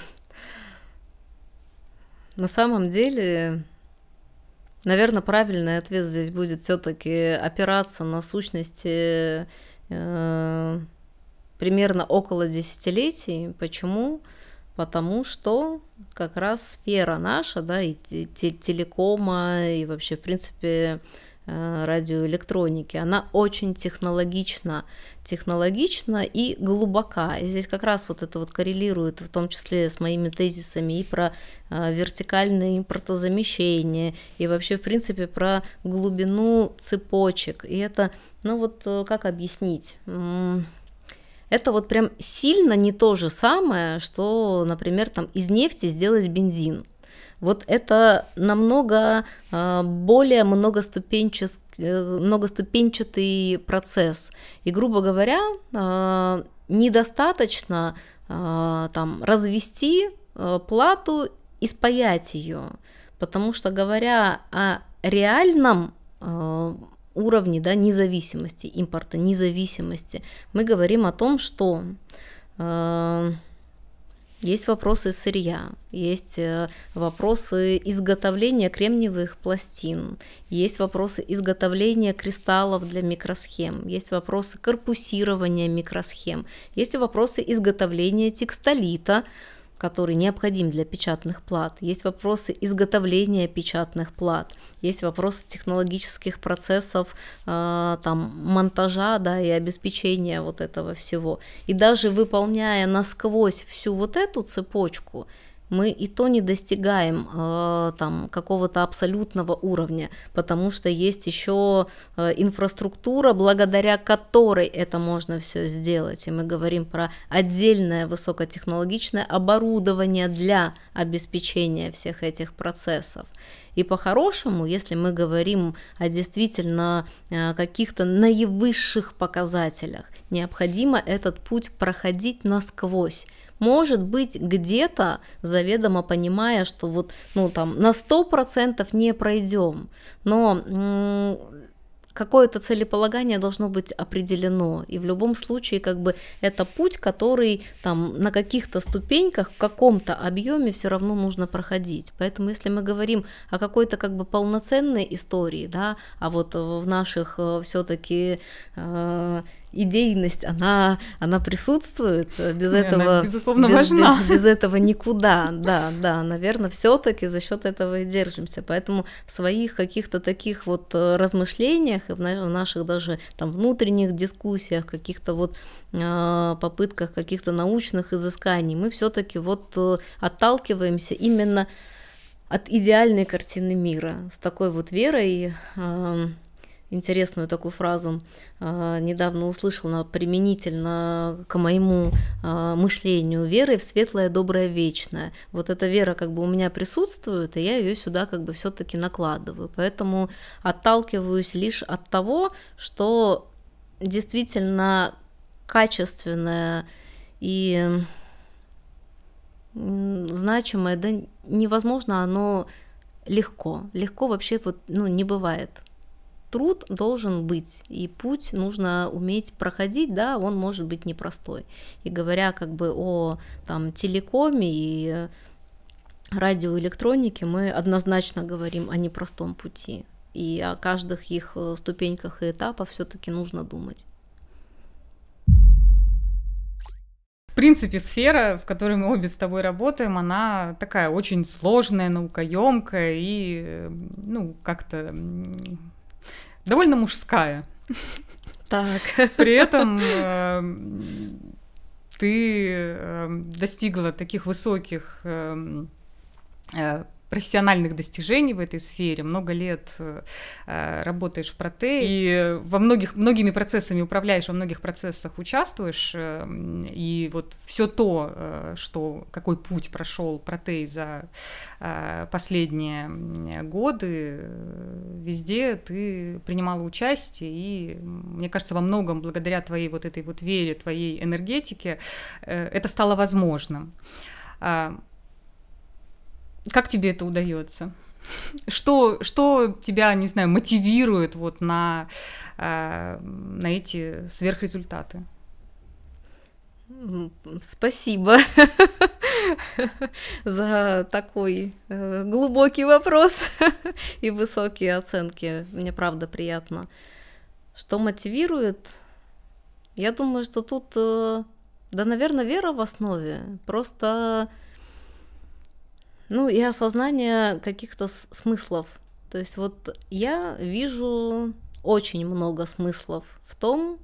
На самом деле, наверное, правильный ответ здесь будет все-таки опираться на сущности Э, примерно около десятилетий. Почему? Потому что как раз сфера наша, да, и телекома, и вообще, в принципе, Э, радиоэлектроники. Она очень технологична, технологична и глубока. И здесь как раз вот это вот коррелирует в том числе с моими тезисами и про э, вертикальное импортозамещение, и вообще, в принципе, про глубину цепочек. И это, ну вот э, как объяснить? это вот прям сильно не то же самое, что, например, там из нефти сделать бензин. Вот это намного а, более э, многоступенчатый процесс. И, грубо говоря, а, недостаточно а, там, развести плату и спаять ее, потому что говоря о реальном уровне да, независимости, импорта независимости, мы говорим о том, что есть вопросы сырья, есть э, вопросы изготовления кремниевых пластин, есть вопросы изготовления кристаллов для микросхем, есть вопросы корпусирования микросхем, есть вопросы изготовления текстолита, который необходим для печатных плат, есть вопросы изготовления печатных плат, есть вопросы технологических процессов, э, там, монтажа, да, и обеспечения вот этого всего. И даже выполняя насквозь всю вот эту цепочку, мы и то не достигаем э, там какого-то абсолютного уровня, потому что есть еще э, инфраструктура, благодаря которой это можно все сделать. И мы говорим про отдельное высокотехнологичное оборудование для обеспечения всех этих процессов. И по-хорошему, если мы говорим о действительно э, каких-то наивысших показателях, необходимо этот путь проходить насквозь может быть, где-то заведомо понимая, что вот, ну, там, на 100% не пройдем, но какое-то целеполагание должно быть определено. И в любом случае, как бы это путь, который там на каких-то ступеньках, в каком-то объеме все равно нужно проходить. Поэтому, если мы говорим о какой-то как бы полноценной истории, да, а вот в наших все-таки э, идейность, она, она присутствует, э, без Не, этого... Она, безусловно, без, важна. Без, без этого никуда, да, да, наверное, все таки за счет этого и держимся. Поэтому в своих каких-то таких вот э, размышлениях, и в наших даже там внутренних дискуссиях, каких-то вот э, попытках каких-то научных изысканий, мы все таки вот отталкиваемся именно от идеальной картины мира, с такой вот верой интересную такую фразу а, недавно услышала применительно к моему а, мышлению веры в светлое, доброе, вечное. Вот эта вера как бы у меня присутствует, и я ее сюда как бы все-таки накладываю. Поэтому отталкиваюсь лишь от того, что действительно качественное и значимое, да невозможно, оно легко. Легко вообще вот, ну, не бывает труд должен быть, и путь нужно уметь проходить, да, он может быть непростой. И говоря как бы о там телекоме и радиоэлектронике, мы однозначно говорим о непростом пути, и о каждых их э, ступеньках и этапах все-таки нужно думать. В принципе, сфера, в которой мы обе с тобой работаем, она такая очень сложная, наукоемкая и, э, ну, как-то довольно мужская. Так. При этом эм, ты эм, достигла таких высоких эм, э, профессиональных достижений в этой сфере, много лет э, работаешь в проте и во многих, многими процессами управляешь, во многих процессах участвуешь, э, и вот все то, э, что, какой путь прошел протей за последние годы, везде ты принимала участие, и мне кажется, во многом благодаря твоей вот этой вот вере, твоей энергетике это стало возможным. А, как тебе это удается? Что, что тебя, не знаю, мотивирует вот на, э, на эти сверхрезультаты? Спасибо за такой э, глубокий вопрос и высокие оценки. Мне правда приятно. Что мотивирует? Я думаю, что тут, э, да, наверное, вера в основе. Просто ну и осознание каких-то смыслов. То есть вот я вижу очень много смыслов в том,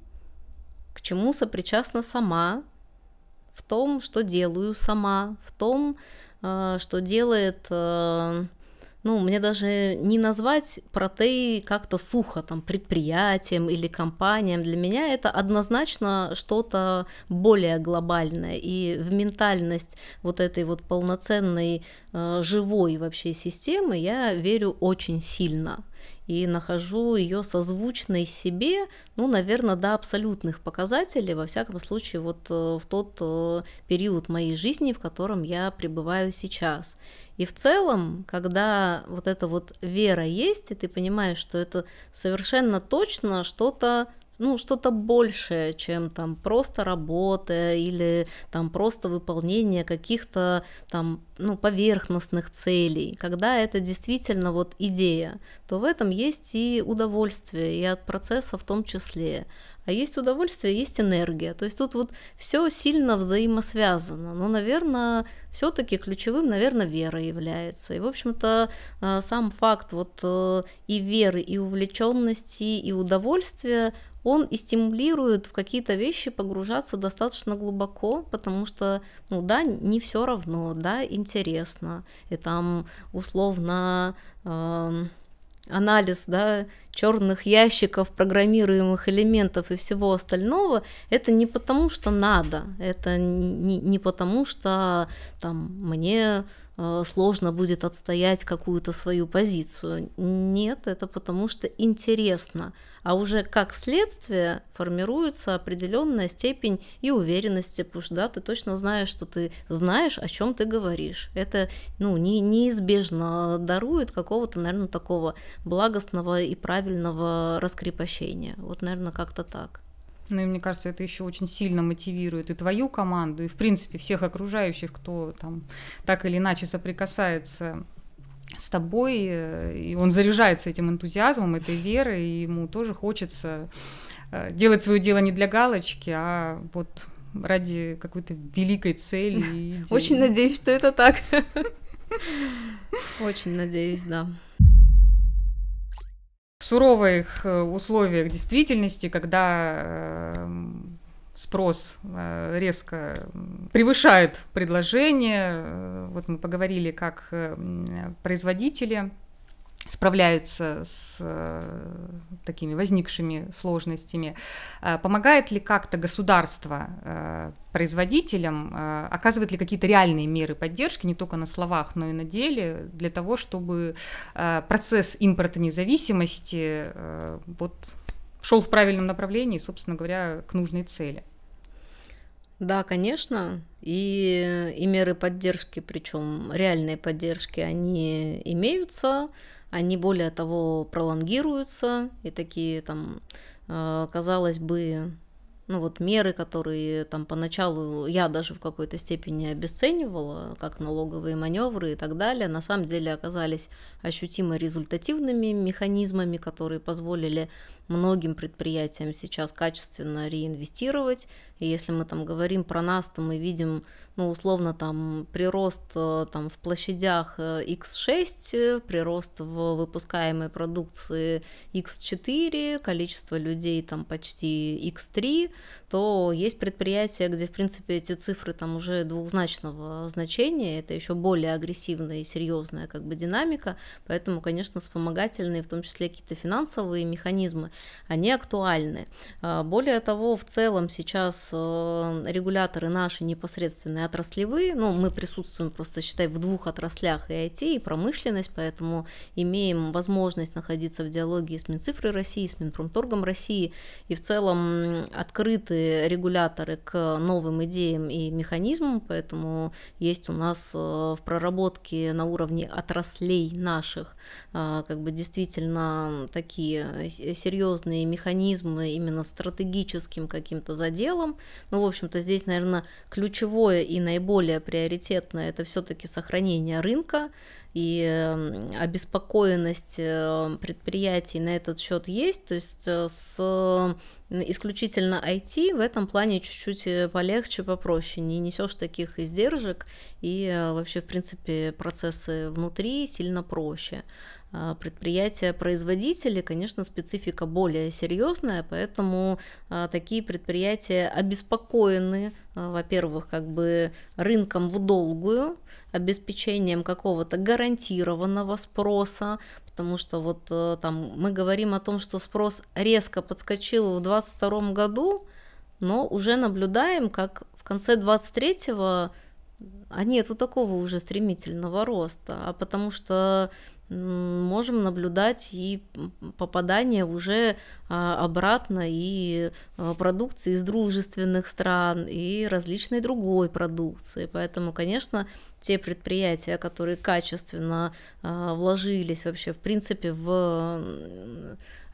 к чему сопричастна сама, в том, что делаю сама, в том, э, что делает э, ну, мне даже не назвать протеи как-то сухо, там, предприятием или компаниям. Для меня это однозначно что-то более глобальное. И в ментальность вот этой вот полноценной э, живой вообще системы я верю очень сильно и нахожу ее созвучной себе, ну, наверное, до абсолютных показателей, во всяком случае, вот э, в тот э, период моей жизни, в котором я пребываю сейчас. И в целом, когда вот эта вот вера есть, и ты понимаешь, что это совершенно точно что-то ну, что-то большее, чем там просто работа или там просто выполнение каких-то там, ну, поверхностных целей. Когда это действительно вот идея, то в этом есть и удовольствие, и от процесса в том числе. А есть удовольствие, есть энергия. То есть тут вот все сильно взаимосвязано. Но, наверное, все-таки ключевым, наверное, вера является. И, в общем-то, э, сам факт вот э, и веры, и увлеченности, и удовольствия, он и стимулирует в какие-то вещи погружаться достаточно глубоко, потому что, ну да, не все равно, да, интересно. И там условно э, анализ, да, черных ящиков, программируемых элементов и всего остального, это не потому, что надо, это не, не потому, что там мне Э, сложно будет отстоять какую-то свою позицию. Нет, это потому что интересно. А уже как следствие формируется определенная степень и уверенности, потому что да, ты точно знаешь, что ты знаешь, о чем ты говоришь. Это ну, не, неизбежно дарует какого-то, наверное, такого благостного и правильного раскрепощения. Вот, наверное, как-то так. Ну и мне кажется, это еще очень сильно мотивирует и твою команду, и в принципе всех окружающих, кто там так или иначе соприкасается с тобой, э, и он заряжается этим энтузиазмом, этой верой, и ему тоже хочется э, делать свое дело не для галочки, а вот ради какой-то великой цели. Очень надеюсь, что это так. Очень надеюсь, да суровых э, условиях действительности, когда эм, спрос э, резко превышает предложение. Э, вот мы поговорили, как производители справляются с э, такими возникшими сложностями. Э, помогает ли как-то государство э, производителям, оказывает ли какие-то реальные меры поддержки, не только на словах, но и на деле, для того, чтобы процесс импортонезависимости вот, шел в правильном направлении, собственно говоря, к нужной цели? Да, конечно. И, и меры поддержки, причем реальные поддержки, они имеются они более того пролонгируются, и такие там, э, казалось бы, ну вот меры, которые там поначалу я даже в какой-то степени обесценивала, как налоговые маневры и так далее, на самом деле оказались ощутимо результативными механизмами, которые позволили многим предприятиям сейчас качественно реинвестировать. И если мы там говорим про нас, то мы видим, ну, условно, там прирост э, там, в площадях X6, э, э, прирост в выпускаемой продукции X4, количество людей там почти X3, то есть предприятия, где, в принципе, эти цифры там уже двухзначного значения, это еще более агрессивная и серьезная как бы динамика, поэтому, конечно, вспомогательные, в том числе какие-то финансовые механизмы, они актуальны. А, более того, в целом сейчас э, регуляторы наши непосредственные отраслевые, ну, мы присутствуем просто, считай, в двух отраслях и IT, и промышленность, поэтому имеем возможность находиться в диалоге с Минцифрой России, с Минпромторгом России, и в целом открыты регуляторы к новым идеям и механизмам, поэтому есть у нас э, в проработке на уровне отраслей наших а, как бы действительно такие э, серьезные звездные механизмы именно стратегическим каким-то заделом. Ну, в общем-то, здесь, наверное, ключевое и наиболее приоритетное это все-таки сохранение рынка, и эм, обеспокоенность э, предприятий на этот счет есть, то есть э, с исключительно IT в этом плане чуть-чуть э, полегче, попроще, не несешь таких издержек, и вообще, в принципе, процессы внутри сильно проще. А, предприятия-производители, конечно, специфика более серьезная, поэтому а, такие предприятия обеспокоены, а, во-первых, как бы рынком в долгую, обеспечением какого-то гарантированного спроса, потому что вот э, там мы говорим о том, что спрос резко подскочил в 2022 году, но уже наблюдаем, как в конце 23-го а нет вот такого уже стремительного роста, а потому что можем наблюдать и попадание уже а, обратно и а, продукции из дружественных стран, и различной другой продукции. Поэтому, конечно, те предприятия, которые качественно э, вложились вообще, в принципе, в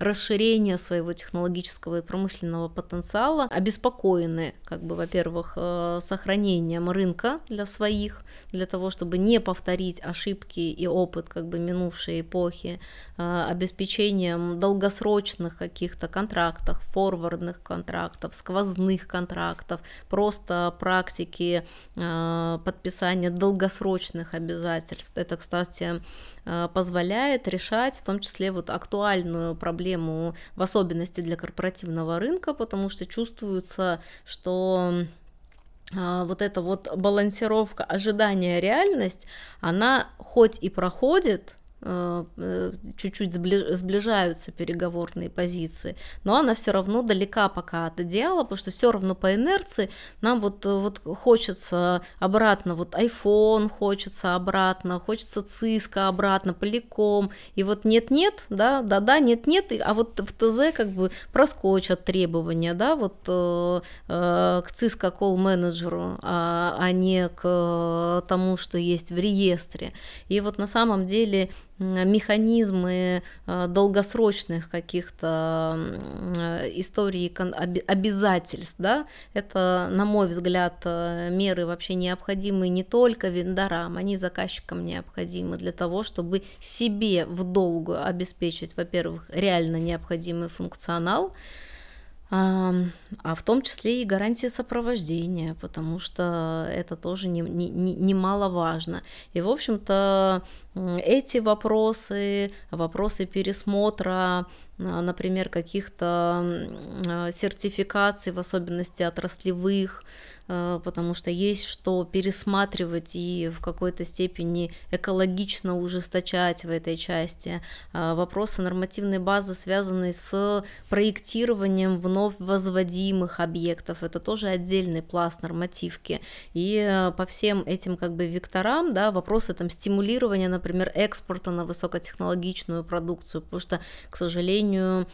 расширение своего технологического и промышленного потенциала, обеспокоены, как бы, во-первых, э, сохранением рынка для своих, для того, чтобы не повторить ошибки и опыт как бы минувшей эпохи, э, обеспечением долгосрочных каких-то контрактов, форвардных контрактов, сквозных контрактов, просто практики э, подписания долгосрочных долгосрочных обязательств. Это, кстати, э, позволяет решать в том числе вот актуальную проблему, в особенности для корпоративного рынка, потому что чувствуется, что э, вот эта вот балансировка ожидания реальность, она хоть и проходит, Э, чуть-чуть сближаются переговорные позиции, но она все равно далека пока от идеала, потому что все равно по инерции нам вот, вот хочется обратно, вот iPhone хочется обратно, хочется Cisco обратно, Поликом, и вот нет-нет, да, да-да, нет-нет, а вот в ТЗ как бы проскочат требования, да, вот э, э, к Cisco Call менеджеру, а, а не к тому, что есть в реестре. И вот на самом деле механизмы э, долгосрочных каких-то э, историй обязательств, да, это, на мой взгляд, э, меры вообще необходимы не только вендорам, они заказчикам необходимы для того, чтобы себе в долгу обеспечить, во-первых, реально необходимый функционал, а, а в том числе и гарантии сопровождения, потому что это тоже немаловажно. Не, не, не немаловажно. и, в общем-то, эти вопросы, вопросы пересмотра а, например, каких-то а, сертификаций, в особенности отраслевых, а, потому что есть что пересматривать и в какой-то степени экологично ужесточать в этой части. Вопросы нормативной базы, связанные с проектированием вновь возводимых объектов, это тоже отдельный пласт нормативки. И по всем этим как бы векторам, да, вопросы там стимулирования, например, экспорта на высокотехнологичную продукцию, потому что, к сожалению, сожалению,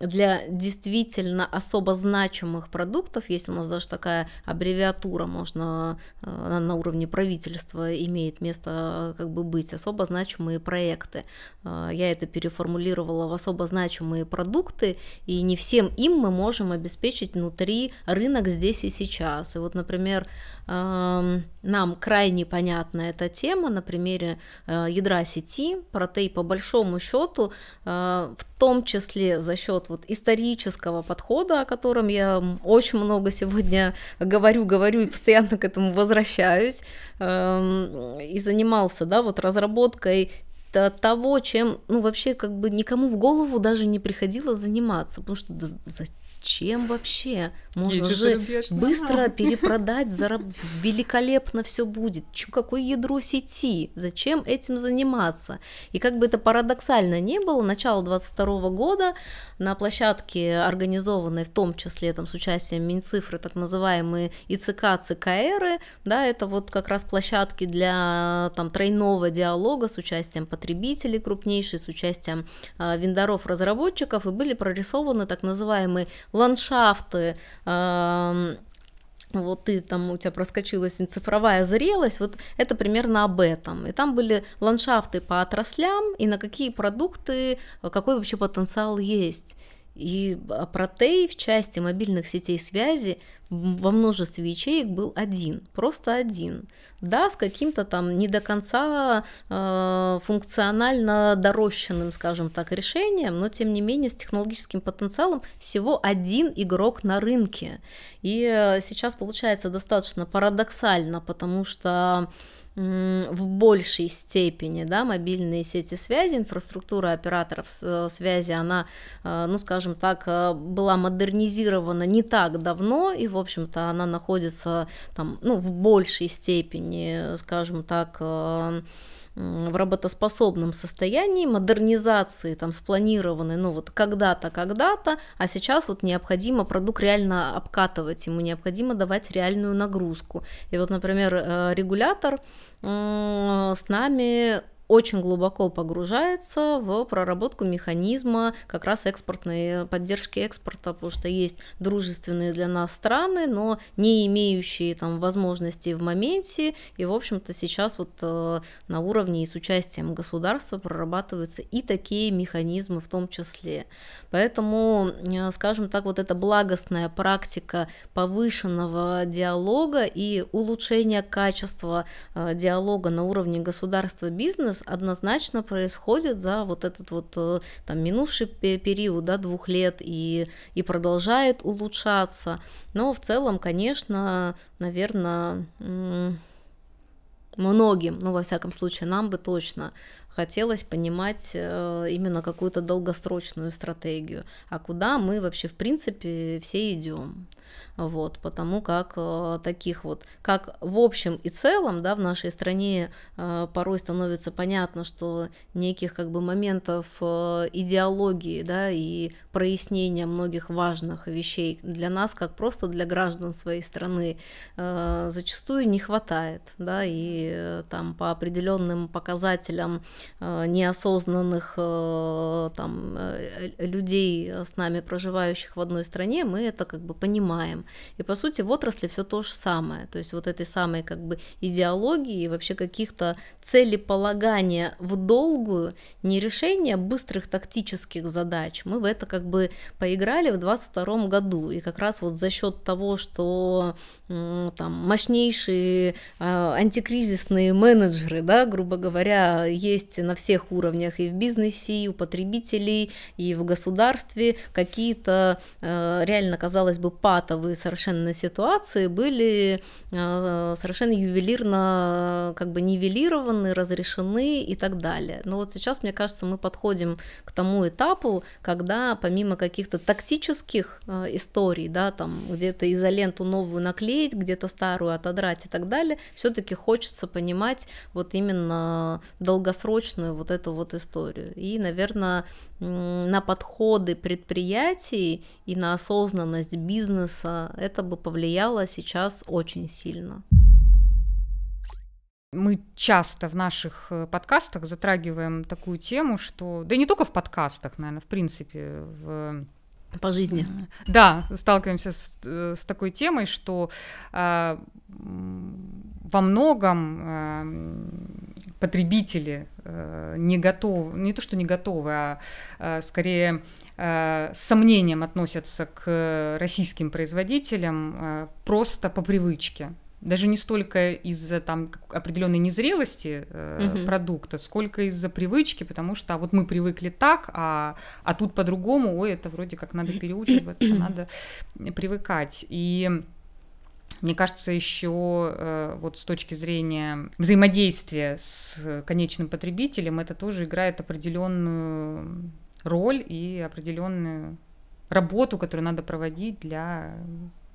для действительно особо значимых продуктов, есть у нас даже такая аббревиатура, можно э, на уровне правительства имеет место э, как бы быть, особо значимые проекты. Э, я это переформулировала в особо значимые продукты, и не всем им мы можем обеспечить внутри рынок здесь и сейчас. И вот, например, эм, нам крайне понятна эта тема на примере ядра сети, протей по большому счету, в том числе за счет вот, вот исторического подхода, о котором я очень много сегодня говорю, говорю и постоянно к этому возвращаюсь, эм, и занимался, да, вот разработкой того, чем, ну, вообще, как бы никому в голову даже не приходило заниматься, потому что да, чем вообще можно Есть же быстро перепродать, зараб... великолепно все будет. Чё, какое ядро сети? Зачем этим заниматься? И как бы это парадоксально не было, начало 22 года на площадке, организованной в том числе там, с участием Минцифры, так называемые ИЦК, ЦКРы, да, это вот как раз площадки для там, тройного диалога с участием потребителей крупнейшей, с участием э, вендоров-разработчиков, и были прорисованы так называемые ландшафты, эм, вот ты там, у тебя проскочилась цифровая зрелость, вот это примерно об этом. И там были ландшафты по отраслям и на какие продукты, э, какой вообще потенциал есть. И а, протей в части мобильных сетей связи во множестве ячеек был один, просто один. Да, с каким-то там не до конца э, функционально дорощенным, скажем так, решением, но тем не менее с технологическим потенциалом всего один игрок на рынке. И э, сейчас получается достаточно парадоксально, потому что в большей степени, да, мобильные сети связи, инфраструктура операторов э, связи, она, э, ну, скажем так, э, была модернизирована не так давно, и, в общем-то, она находится там, ну, в большей степени, скажем так, в работоспособном состоянии, модернизации там спланированы, ну вот когда-то, когда-то, а сейчас вот необходимо продукт реально обкатывать, ему необходимо давать реальную нагрузку. И вот, например, э, регулятор с нами очень глубоко погружается в проработку механизма как раз экспортной э, поддержки экспорта, потому что есть дружественные для нас страны, но не имеющие там возможности в моменте, и в общем-то сейчас вот э, на уровне и с участием государства прорабатываются и такие механизмы в том числе. Поэтому, э, скажем так, вот эта благостная практика повышенного диалога и улучшения качества диалога на уровне государства-бизнеса кризис однозначно происходит за вот этот вот э, там минувший период, да, двух лет и, и продолжает улучшаться. Но в целом, конечно, наверное, многим, ну, во всяком случае, нам бы точно хотелось понимать э, именно какую-то долгосрочную стратегию, а куда мы вообще, в принципе, все идем вот, потому как э, таких вот, как в общем и целом, да, в нашей стране э, порой становится понятно, что неких как бы моментов э, идеологии, да, и прояснения многих важных вещей для нас, как просто для граждан своей страны, зачастую не хватает, да, и там по определенным показателям неосознанных там людей с нами проживающих в одной стране, мы это как бы понимаем знаем. И по сути в отрасли все то же самое. То есть вот этой самой как бы идеологии и вообще каких-то целеполагания в долгую, не решения быстрых тактических задач. Мы в это как бы поиграли в 22 году. И как раз вот за счет того, что там мощнейшие а, антикризисные менеджеры, да, грубо говоря, есть на всех уровнях и в бизнесе, и у потребителей, и в государстве какие-то а, реально, казалось бы, патовые патовые совершенно ситуации были э, совершенно ювелирно как бы нивелированы, разрешены и так далее. Но вот сейчас, мне кажется, мы подходим к тому этапу, когда помимо каких-то тактических э, историй, да, там где-то изоленту новую наклеить, где-то старую отодрать и так далее, все-таки хочется понимать вот именно долгосрочную вот эту вот историю. И, наверное, на подходы предприятий и на осознанность бизнеса это бы повлияло сейчас очень сильно. Мы часто в наших э, подкастах затрагиваем такую тему, что... Да и не только в подкастах, наверное, в принципе, в по жизни. Да, сталкиваемся с, э, с такой темой, что э, во многом э, потребители э, не готовы, не то что не готовы, а э, скорее э, с сомнением относятся к э, российским производителям э, просто по привычке даже не столько из-за там определенной незрелости э, угу. продукта, сколько из-за привычки, потому что а вот мы привыкли так, а, а тут по-другому, ой, это вроде как надо переучиваться, надо привыкать. И мне кажется, еще э, вот с точки зрения взаимодействия с конечным потребителем, это тоже играет определенную роль и определенную работу, которую надо проводить для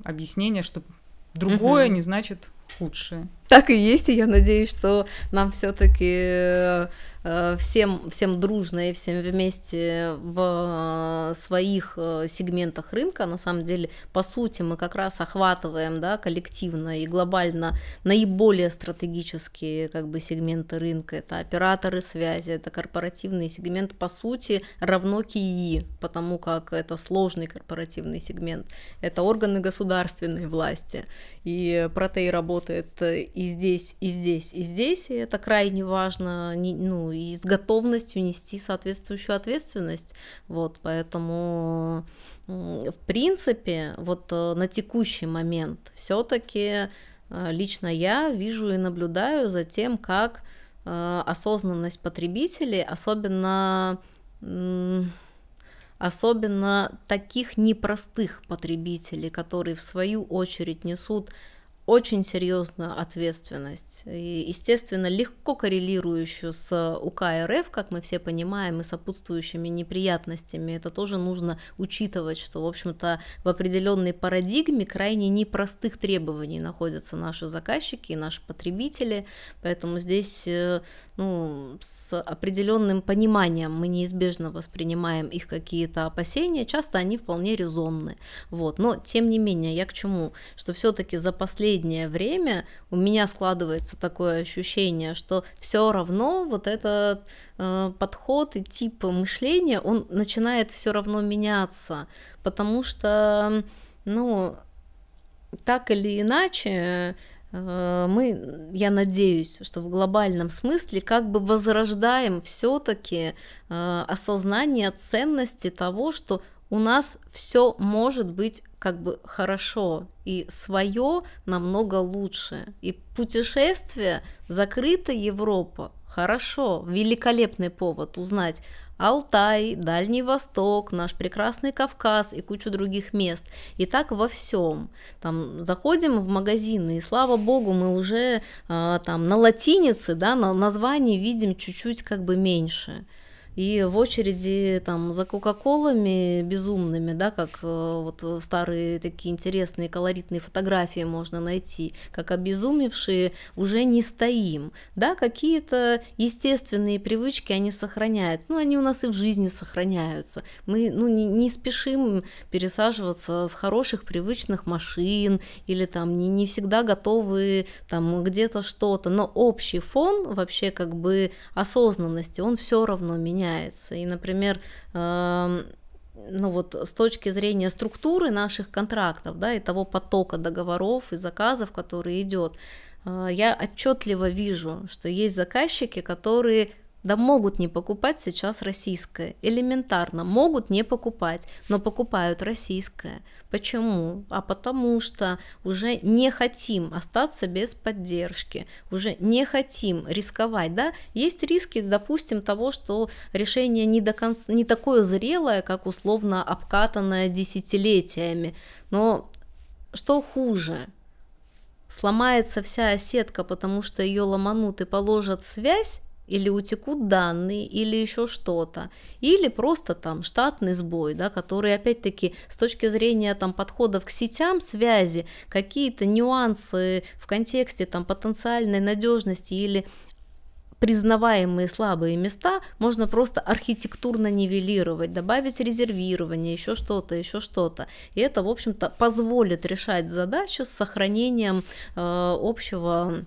объяснения, чтобы Другое угу. не значит худшие. Так и есть, и я надеюсь, что нам все-таки э, всем, всем дружно и всем вместе в э, своих э, сегментах рынка. На самом деле, по сути, мы как раз охватываем да, коллективно и глобально наиболее стратегические как бы, сегменты рынка. Это операторы связи, это корпоративный сегмент, по сути, равно КИИ, потому как это сложный корпоративный сегмент. Это органы государственной власти. И про протеи работы работает э, и здесь, и здесь, и здесь, и это крайне важно, ну, и с готовностью нести соответствующую ответственность, вот, поэтому, в принципе, вот э, на текущий момент все-таки э, лично я вижу и наблюдаю за тем, как осознанность потребителей, особенно особенно таких непростых потребителей, которые в свою очередь несут очень серьезную ответственность, и, естественно, легко коррелирующую с УК РФ, как мы все понимаем, и сопутствующими неприятностями. Это тоже нужно учитывать, что, в общем-то, в определенной парадигме крайне непростых требований находятся наши заказчики и наши потребители, поэтому здесь э, ну, с определенным пониманием мы неизбежно воспринимаем их какие-то опасения, часто они вполне резонны. Вот. Но, тем не менее, я к чему? Что все-таки за последние последнее время у меня складывается такое ощущение, что все равно вот этот э, подход и тип мышления, он начинает все равно меняться, потому что, ну, так или иначе, э, мы, я надеюсь, что в глобальном смысле как бы возрождаем все-таки э, осознание ценности того, что у нас все может быть как бы хорошо и свое намного лучше. И путешествие закрыта Европа хорошо, великолепный повод узнать Алтай, Дальний Восток, наш прекрасный Кавказ и кучу других мест. И так во всем. Там заходим в магазины, и слава богу, мы уже э, там на латинице, да, на названии видим чуть-чуть как бы меньше и в очереди там за кока-колами безумными, да, как э, вот старые такие интересные колоритные фотографии можно найти, как обезумевшие уже не стоим, да, какие-то естественные привычки они сохраняют, ну, они у нас и в жизни сохраняются, мы, ну, не, не спешим пересаживаться с хороших привычных машин или там не, не всегда готовы там где-то что-то, но общий фон вообще как бы осознанности, он все равно меняется меняется. И, например, эм, ну вот с точки зрения структуры наших контрактов, да, и того потока договоров и заказов, который идет, э, я отчетливо вижу, что есть заказчики, которые да могут не покупать сейчас российское. Элементарно, могут не покупать, но покупают российское. Почему? А потому что уже не хотим остаться без поддержки, уже не хотим рисковать. Да? Есть риски, допустим, того, что решение не, до конца, не такое зрелое, как условно обкатанное десятилетиями. Но что хуже? Сломается вся сетка, потому что ее ломанут и положат связь, или утекут данные, или еще что-то, или просто там штатный сбой, да, который опять-таки с точки зрения там подходов к сетям связи, какие-то нюансы в контексте там потенциальной надежности или признаваемые слабые места можно просто архитектурно нивелировать, добавить резервирование, еще что-то, еще что-то. И это, в общем-то, позволит решать задачи с сохранением э, общего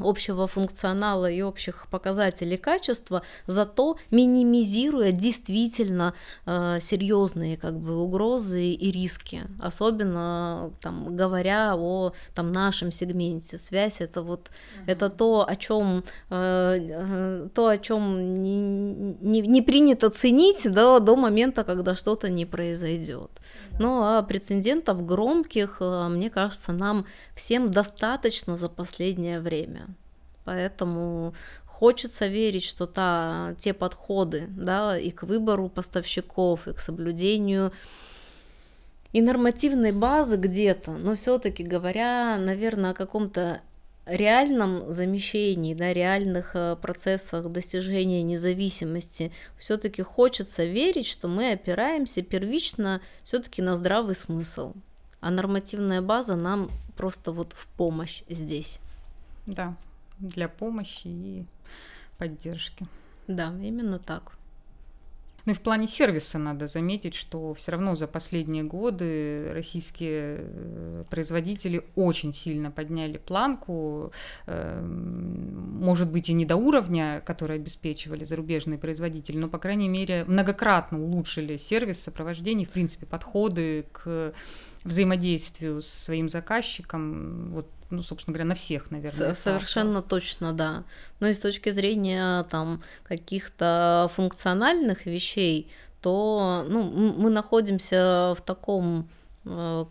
общего функционала и общих показателей качества, зато минимизируя действительно э, серьезные как бы угрозы и риски, особенно там говоря о там нашем сегменте связь это вот uh-huh. это то о чем э, э, то о чем не, не, не принято ценить да, до момента, когда что-то не произойдет. Ну а прецедентов громких, э, мне кажется, нам всем достаточно за последнее время. Поэтому хочется верить, что та, те подходы да, и к выбору поставщиков, и к соблюдению и нормативной базы где-то, но все-таки говоря, наверное, о каком-то реальном замещении, да, реальных э, процессах достижения независимости все-таки хочется верить, что мы опираемся первично все-таки на здравый смысл, а нормативная база нам просто вот в помощь здесь. Да, для помощи и поддержки. Да, именно так. Ну и в плане сервиса надо заметить, что все равно за последние годы российские э, производители очень сильно подняли планку, эм, может быть и не до уровня, который обеспечивали зарубежные производители, но, по крайней мере, многократно улучшили сервис сопровождение, в принципе, подходы к взаимодействию со своим заказчиком, вот, ну, собственно говоря, на всех, наверное. совершенно так. точно, да. Но и с точки зрения там каких-то функциональных вещей, то ну, мы находимся в таком э,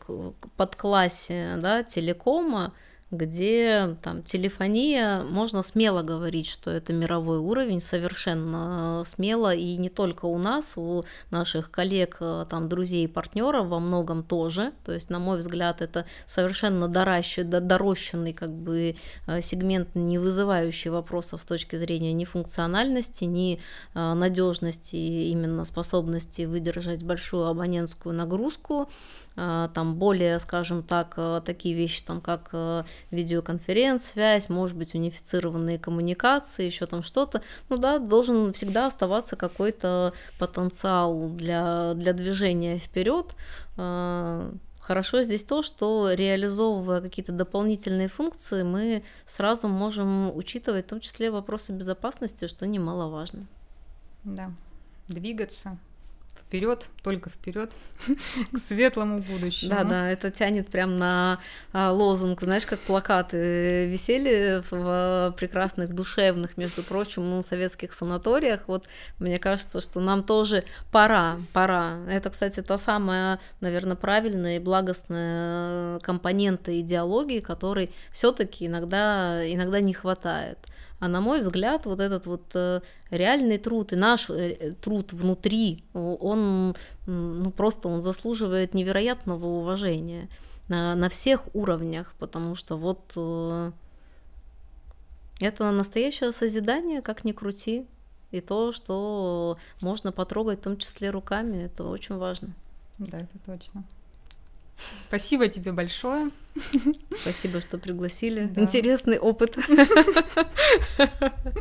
подклассе да, телекома, где там телефония, можно смело говорить, что это мировой уровень, совершенно э, смело, и не только у нас, у наших коллег, э, там, друзей и партнеров во многом тоже, то есть, на мой взгляд, это совершенно дорощенный, как бы, э, сегмент, не вызывающий вопросов с точки зрения ни функциональности, ни надежности, именно способности выдержать большую абонентскую нагрузку, там, более, скажем так, такие вещи, там, как видеоконференц-связь, может быть, унифицированные коммуникации, еще там что-то. Ну да, должен всегда оставаться какой-то потенциал для, для движения вперед. А, хорошо здесь то, что реализовывая какие-то дополнительные функции, мы сразу можем учитывать в том числе вопросы безопасности, что немаловажно. Да, двигаться, вперед, только вперед к светлому будущему. Да, да, это тянет прям на а, лозунг, знаешь, как плакаты э, висели в э, прекрасных душевных, между прочим, ну, советских санаториях. Вот мне кажется, что нам тоже пора, пора. Это, кстати, та самая, наверное, правильная и благостная э, компонента идеологии, которой все-таки иногда, иногда не хватает. А на мой взгляд, вот этот вот э, реальный труд и наш э, труд внутри, он ну, просто он заслуживает невероятного уважения на, на всех уровнях, потому что вот э, это настоящее созидание, как ни крути. И то, что можно потрогать, в том числе руками, это очень важно. Да, это точно. Спасибо тебе большое. Спасибо, что пригласили. Да. Интересный опыт.